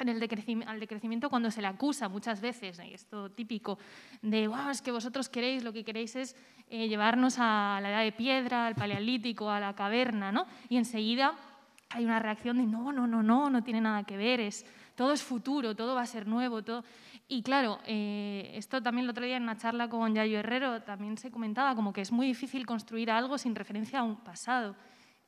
en el al decrecimiento cuando se le acusa muchas veces, ¿eh? esto típico, de wow, es que vosotros queréis, lo que queréis es eh, llevarnos a la edad de piedra, al paleolítico, a la caverna, ¿no? Y enseguida hay una reacción de no, no, no, no, no tiene nada que ver, es todo es futuro, todo va a ser nuevo. Todo... Y claro, eh, esto también el otro día en una charla con Yayo Herrero también se comentaba como que es muy difícil construir algo sin referencia a un pasado.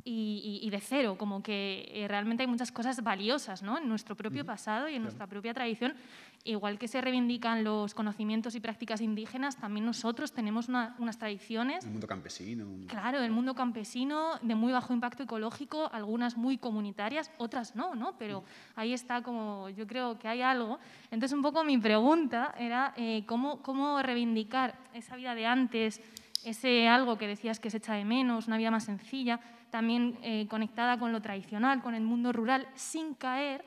Y, de cero, como que eh, realmente hay muchas cosas valiosas ¿no? en nuestro propio pasado y en nuestra propia tradición igual que se reivindican los conocimientos y prácticas indígenas, también nosotros tenemos unas tradiciones. El mundo campesino. Claro, el mundo campesino de muy bajo impacto ecológico, algunas muy comunitarias, otras no, ¿no? Pero mm. ahí está como yo creo que hay algo. Entonces un poco mi pregunta era eh, ¿cómo, cómo reivindicar esa vida de antes, ese algo que decías que se echa de menos, una vida más sencilla, también eh, conectada con lo tradicional, con el mundo rural, sin caer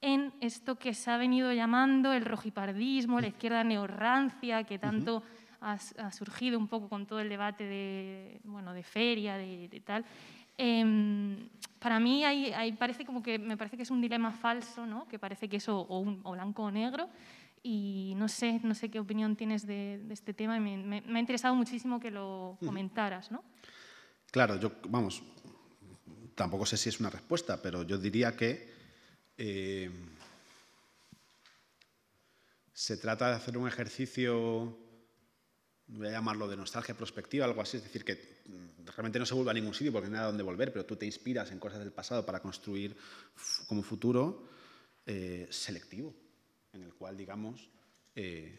en esto que se ha venido llamando el rojipardismo, la izquierda neorrancia, que tanto ha, surgido un poco con todo el debate de, bueno, de feria, de, tal. Em, para mí hay, parece como que me parece que es un dilema falso, ¿no? que parece que es o, blanco o negro, y no sé, no sé qué opinión tienes de, este tema me, ha interesado muchísimo que lo comentaras, ¿no? Claro, yo, vamos, tampoco sé si es una respuesta, pero yo diría que eh, se trata de hacer un ejercicio, voy a llamarlo de nostalgia prospectiva, algo así, es decir, que realmente no se vuelve a ningún sitio porque no hay nada donde volver, pero tú te inspiras en cosas del pasado para construir como futuro eh, selectivo, en el cual, digamos, eh,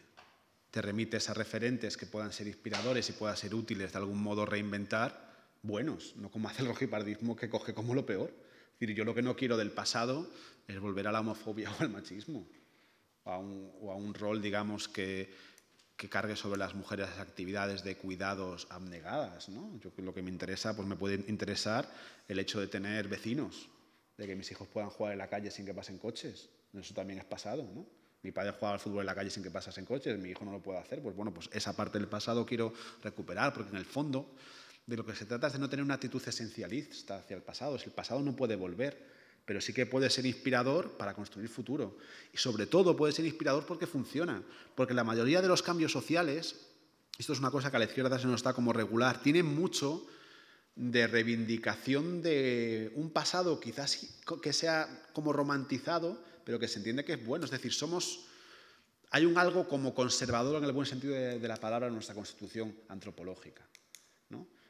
te remites a referentes que puedan ser inspiradores y puedan ser útiles de algún modo reinventar, buenos, no como hace el rojipardismo que coge como lo peor yo lo que no quiero del pasado es volver a la homofobia o al machismo, o a un, rol, digamos, que, cargue sobre las mujeres las actividades de cuidados abnegadas. Yo lo que me interesa, pues me puede interesar el hecho de tener vecinos, de que mis hijos puedan jugar en la calle sin que pasen coches. Eso también es pasado. Mi padre jugaba al fútbol en la calle sin que pasasen coches, mi hijo no lo puede hacer. Pues bueno, pues esa parte del pasado quiero recuperar, porque en el fondo de lo que se trata es de no tener una actitud esencialista hacia el pasado. El pasado no puede volver, pero sí que puede ser inspirador para construir futuro. Y sobre todo puede ser inspirador porque funciona. Porque la mayoría de los cambios sociales, esto es una cosa que a la izquierda se nos está como regular, tiene mucho de reivindicación de un pasado quizás que sea como romantizado, pero que se entiende que es bueno. Es decir, somos... Hay un algo como conservador en el buen sentido de la palabra en nuestra constitución antropológica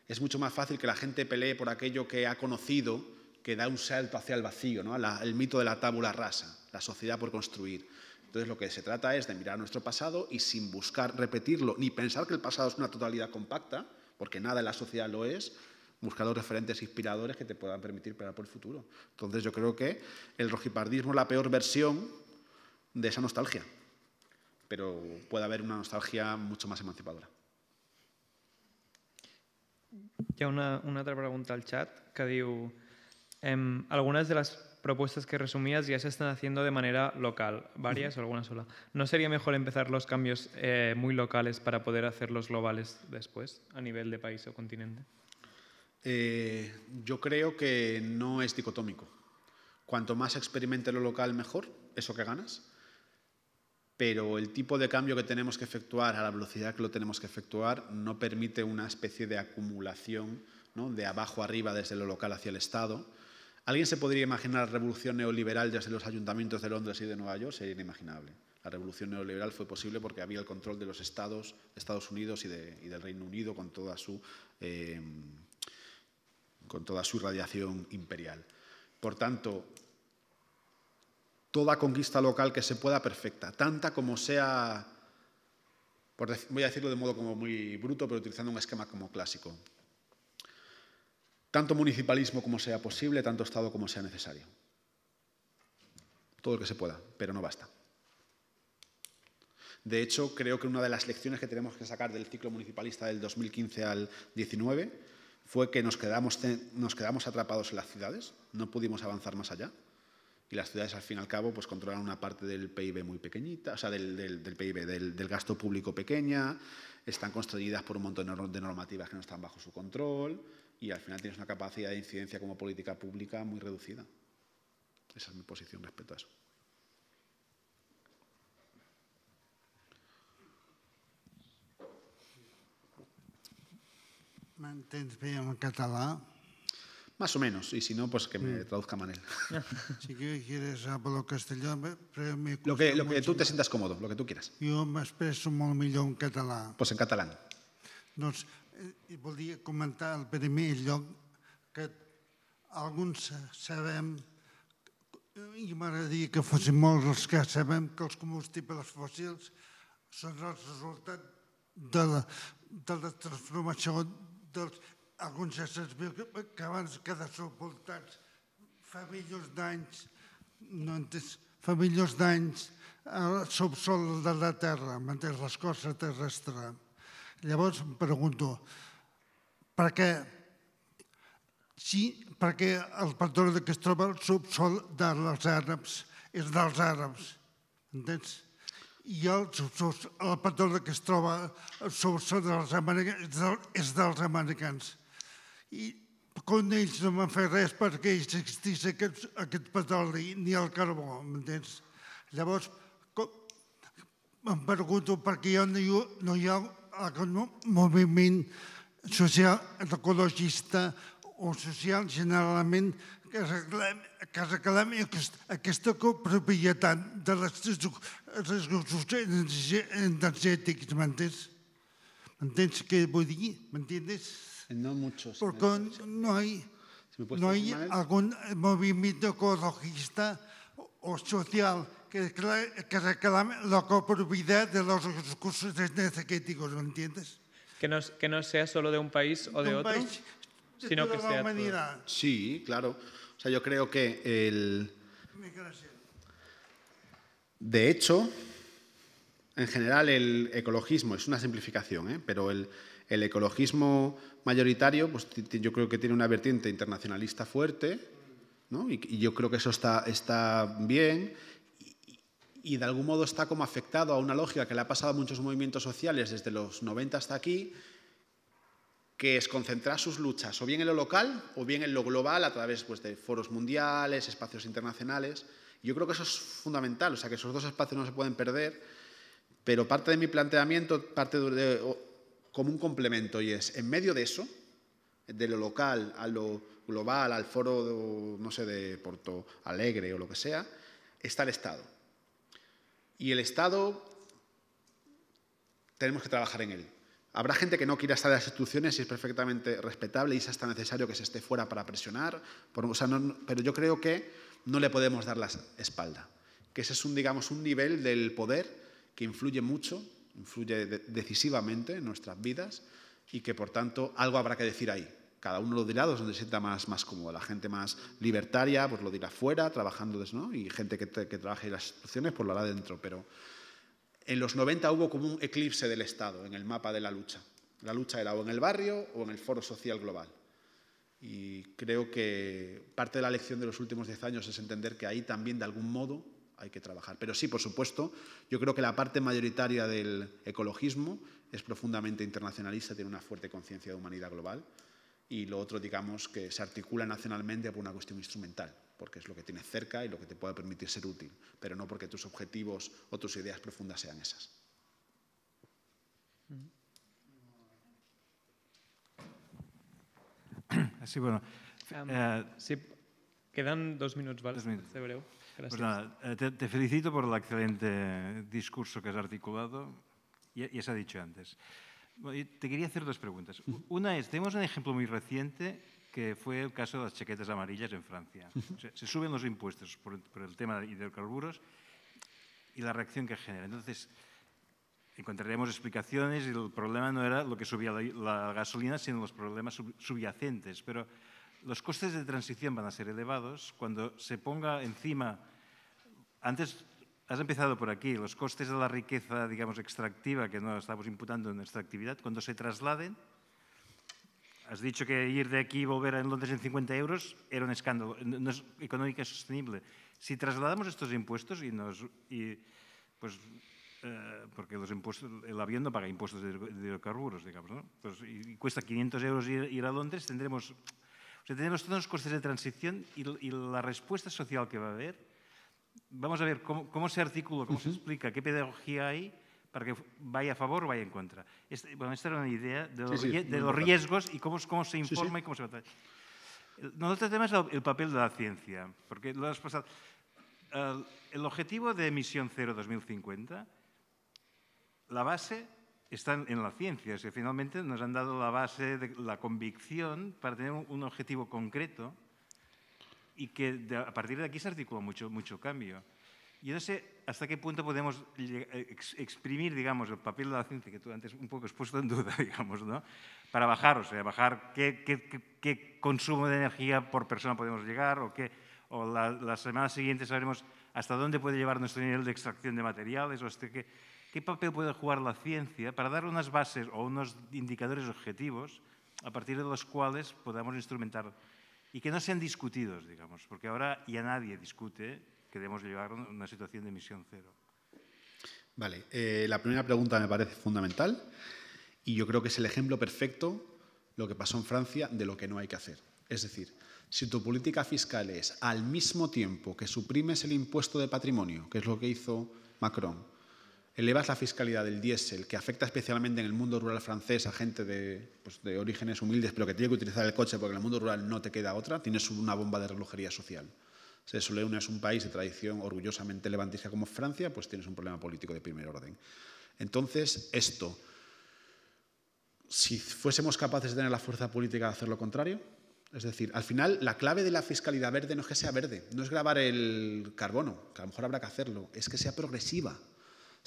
es mucho más fácil que la gente pelee por aquello que ha conocido que da un salto hacia el vacío, ¿no? el mito de la tábula rasa, la sociedad por construir. Entonces lo que se trata es de mirar nuestro pasado y sin buscar repetirlo, ni pensar que el pasado es una totalidad compacta, porque nada en la sociedad lo es, buscar los referentes inspiradores que te puedan permitir pelear por el futuro. Entonces yo creo que el rojipardismo es la peor versión de esa nostalgia, pero puede haber una nostalgia mucho más emancipadora. Ya una, otra pregunta al chat que diu em, de las propuestas que resumías ya se están haciendo de manera local, varias o alguna sola. ¿No sería mejor empezar los cambios eh, muy locales para poder hacerlos globales después, a nivel de país o continente? Eh, yo creo que no es dicotómico. Cuanto más experimente lo local, mejor, eso que ganas pero el tipo de cambio que tenemos que efectuar a la velocidad que lo tenemos que efectuar no permite una especie de acumulación de abajo arriba desde lo local hacia el Estado. ¿Alguien se podría imaginar la revolución neoliberal desde los ayuntamientos de Londres y de Nueva York? Sería inimaginable. La revolución neoliberal fue posible porque había el control de los estados, Estados Unidos y, del Reino Unido con toda su, eh, con toda su radiación imperial. Por tanto, toda conquista local que se pueda perfecta, tanta como sea, por, voy a decirlo de modo como muy bruto, pero utilizando un esquema como clásico, tanto municipalismo como sea posible, tanto Estado como sea necesario. Todo lo que se pueda, pero no basta. De hecho, creo que una de las lecciones que tenemos que sacar del ciclo municipalista del 2015 al 19 fue que nos quedamos, nos quedamos atrapados en las ciudades, no pudimos avanzar más allá y las ciudades al fin y al cabo pues controlan una parte del PIB muy pequeñita, o sea, del, PIB, del, gasto público pequeña, están construidas por un montón de normativas que no están bajo su control y al final tienes una capacidad de incidencia como política pública muy reducida. Esa es mi posición respecto a eso. en català? Más o menos, y si no, pues que me traduzca Manel. Si quieres hablo castellano, però me lo que, lo que tú te sientas cómodo, lo que tú quieras. Jo expreso muy mejor en català. Pues en català. Entonces, eh, volia comentar al primer lloc que alguns sabem i m'agradaria que fossin molts els que sabem que els combustibles fòssils són el resultat de la, de la transformació dels alguns éssers vius que abans que de sepultats fa milions d'anys, no entens, fa milions d'anys al eh, subsol de la Terra, mentre l'escorça terrestre. Llavors em pregunto, per què Sí, perquè el petroli que es troba al subsol dels àrabs és dels àrabs, entens? I el, el petroli que es troba al subsol dels americans és dels americans i com ells no van fer res perquè existís aquest, aquest petroli ni el carbó, m'entens? Llavors, com, em pregunto per què no hi, no hi ha aquest moviment social, ecologista o social generalment que reclami, que reclami aquest, aquesta copropietat de les recursos energètics, m'entens? M'entens què vull dir? M'entens? No muchos. Porque no hay, no hay algún movimiento ecologista o social que, reclame la copropiedad de los recursos energéticos, este ¿me entiendes? Que no, que no sea solo de un país o de, otro, sino que sea Sí, claro. O sea, yo creo que el... De hecho, en general el ecologismo, es una simplificación, ¿eh? pero el, el ecologismo mayoritario, pues yo creo que tiene una vertiente internacionalista fuerte, y, yo creo que eso está, está bien, y, de algún modo está como afectado a una lógica que le ha pasado a muchos movimientos sociales desde los 90 hasta aquí, que es concentrar sus luchas o bien en lo local o bien en lo global a través pues, de foros mundiales, espacios internacionales. Yo creo que eso es fundamental, o sea, que esos dos espacios no se pueden perder, pero parte de mi planteamiento parte de como un complemento y es, en medio de eso, de lo local a lo global, al foro, no sé, de Porto Alegre o lo que sea, está el Estado. Y el Estado tenemos que trabajar en él. Habrá gente que no quiera estar en las instituciones y es perfectamente respetable y es hasta necesario que se esté fuera para presionar, pero yo creo que no le podemos dar la espalda, que ese es un, digamos, un nivel del poder que influye mucho influye decisivamente en nuestras vidas y que por tanto algo habrá que decir ahí. Cada uno lo dirá donde se sienta más, más cómodo. La gente más libertaria pues lo dirá fuera, trabajando, y gente que, que trabaje en las instituciones por pues, lo hará dentro. Pero en los 90 hubo como un eclipse del Estado en el mapa de la lucha. La lucha era o en el barrio o en el foro social global. Y creo que parte de la lección de los últimos 10 años es entender que ahí también, de algún modo, hay que trabajar. Pero sí, por supuesto, yo creo que la parte mayoritaria del ecologismo es profundamente internacionalista, tiene una fuerte conciencia de humanidad global y lo otro, digamos, que se articula nacionalmente por una cuestión instrumental, porque es lo que tienes cerca y lo que te puede permitir ser útil, pero no porque tus objetivos o tus ideas profundas sean esas. Mm. [coughs] Sí, bueno. Eh, sí. Quedan dos minutos, ¿vale? Dos minutos. Pues eh, te, felicito por el excelente discurso que has articulado. y se ha dicho antes. te quería hacer dos preguntas. Una es, tenemos un ejemplo muy reciente que fue el caso de las chaquetas amarillas en Francia. [laughs] se suben los impuestos por, el tema de hidrocarburos y la reacción que genera. Entonces, encontraremos explicaciones y el problema no era lo que subía la, gasolina, sino los problemas subyacentes. Pero los costes de transición van a ser elevados cuando se ponga encima, antes has empezado por aquí, los costes de la riqueza, digamos, extractiva, que no estamos imputando en nuestra actividad, cuando se trasladen, has dicho que ir de aquí y volver a Londres en 50 euros era un escándalo, no es económica sostenible. Si trasladamos estos impuestos y nos... Pues, eh, porque los el avión no paga impuestos de hidrocarburos, digamos, ¿no? Pues, y, cuesta 500 euros ir a Londres, tendremos tenemos todos los costes de transición y, la respuesta social que va a haber. Vamos a ver cómo, se articula, cómo se explica, qué pedagogía hay para que vaya a favor o vaya en contra. bueno, esta era una idea de los, riesgos y cómo, cómo se informa y cómo se tratar. No, otro tema es el papel de la ciencia, porque lo has pasado. El objetivo de emisión cero 2050, la base están en la ciencia que finalmente nos han dado la base de la convicción para tener un objetivo concreto y que a partir de aquí se articula mucho, mucho cambio. Yo no sé hasta qué punto podemos exprimir, digamos, el papel de la ciencia, que tú antes un poco has puesto en duda, [laughs] digamos, ¿no? Para bajar, o sea, bajar qué, consumo de energía por persona podemos llegar o, qué, o la semana siguiente sabremos hasta dónde puede llevar nuestro nivel de extracción de materiales o hasta qué ¿Qué papel puede jugar la ciencia para dar unas bases o unos indicadores objetivos a partir de los cuales podamos instrumentar y que no sean discutidos, digamos? Porque ahora ya nadie discute que debemos llevar una situación de emisión cero. Vale, eh, la primera pregunta me parece fundamental y yo creo que es el ejemplo perfecto lo que pasó en Francia de lo que no hay que hacer. Es decir, si tu política fiscal es al mismo tiempo que suprimes el impuesto de patrimonio, que es lo que hizo Macron, elevas la fiscalidad del diésel, que afecta especialmente en el mundo rural francés a gente pues, de, orígenes humildes, pero que tiene que utilizar el coche porque en el mundo rural no te queda otra, tienes una bomba de relojería social. Si Soleuna es un país de tradición orgullosamente levantista como Francia, pues tienes un problema político de primer orden. Entonces, esto, si fuésemos capaces de tener la fuerza política de hacer lo contrario, es decir, al final la clave de la fiscalidad verde no es que sea verde, no es grabar el carbono, que a lo mejor habrá que hacerlo, es que sea progresiva.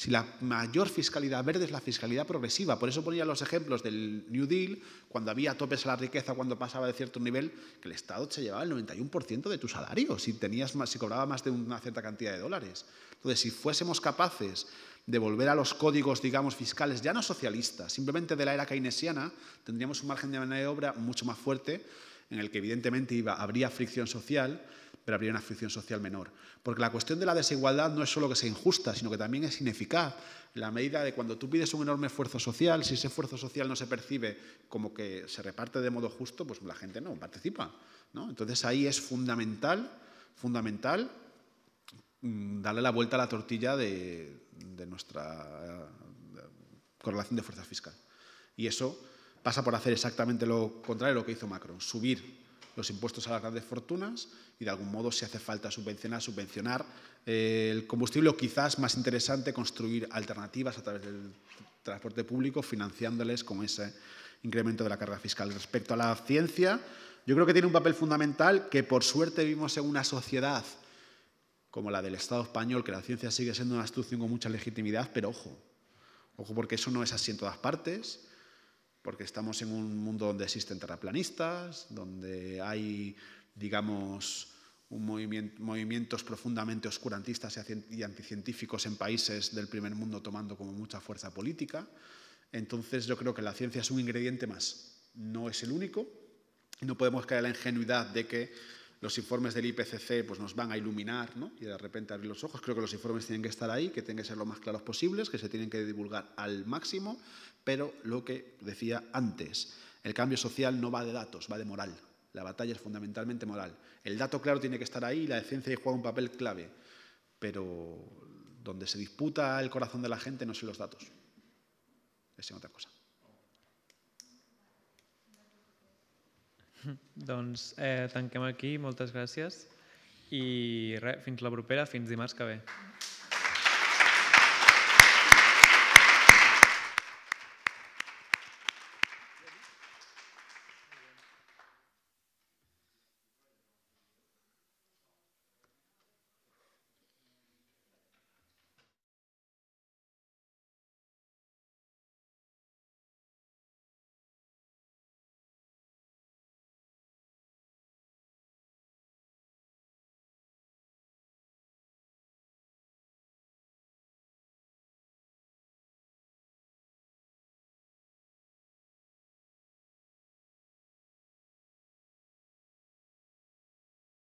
Si la mayor fiscalidad verde es la fiscalidad progresiva, por eso ponía los ejemplos del New Deal, cuando había topes a la riqueza, cuando pasaba de cierto nivel, que el Estado se llevaba el 91% de tu salario si, tenías cobraba más de una cierta cantidad de dólares. Entonces, si fuésemos capaces de volver a los códigos, digamos, fiscales, ya no socialistas, simplemente de la era keynesiana, tendríamos un margen de maniobra mucho más fuerte, en el que evidentemente iba, habría fricción social, pero habría una fricción social menor. Porque la cuestión de la desigualdad no es solo que sea injusta, sino que también es ineficaz, la medida de cuando tú pides un enorme esfuerzo social, si ese esfuerzo social no se percibe como que se reparte de modo justo, pues la gente no participa. ¿no? Entonces ahí es fundamental, fundamental mm, darle la vuelta a la tortilla de, nuestra eh, correlación de fuerza fiscal. Y eso pasa por hacer exactamente lo contrario de lo que hizo Macron, subir los impuestos a las grandes fortunas y de algún modo, si hace falta subvencionar, subvencionar eh, el combustible o quizás más interesante construir alternativas a través del transporte público financiándoles con ese incremento de la carga fiscal. Respecto a la ciencia, yo creo que tiene un papel fundamental que por suerte vimos en una sociedad como la del Estado español, que la ciencia sigue siendo una institución con mucha legitimidad, pero ojo, ojo porque eso no es así en todas partes porque estamos en un mundo donde existen terraplanistas, donde hay, digamos, un movimientos profundamente oscurantistas y anticientíficos en países del primer mundo tomando como mucha fuerza política. Entonces yo creo que la ciencia es un ingrediente más, no es el único. No podemos caer en la ingenuidad de que los informes del IPCC pues, nos van a iluminar y de repente abrir los ojos. Creo que los informes tienen que estar ahí, que tienen que ser lo más claros posibles, que se tienen que divulgar al máximo, pero lo que decía antes, el cambio social no va de datos, va de moral. La batalla es fundamentalmente moral. El dato claro tiene que estar ahí, la decencia juega un papel clave, pero donde se disputa el corazón de la gente no son los datos, es otra cosa. [laughs] Doncs eh, aquí, muchas gracias y re, fins la propera, fins dimarts que ve.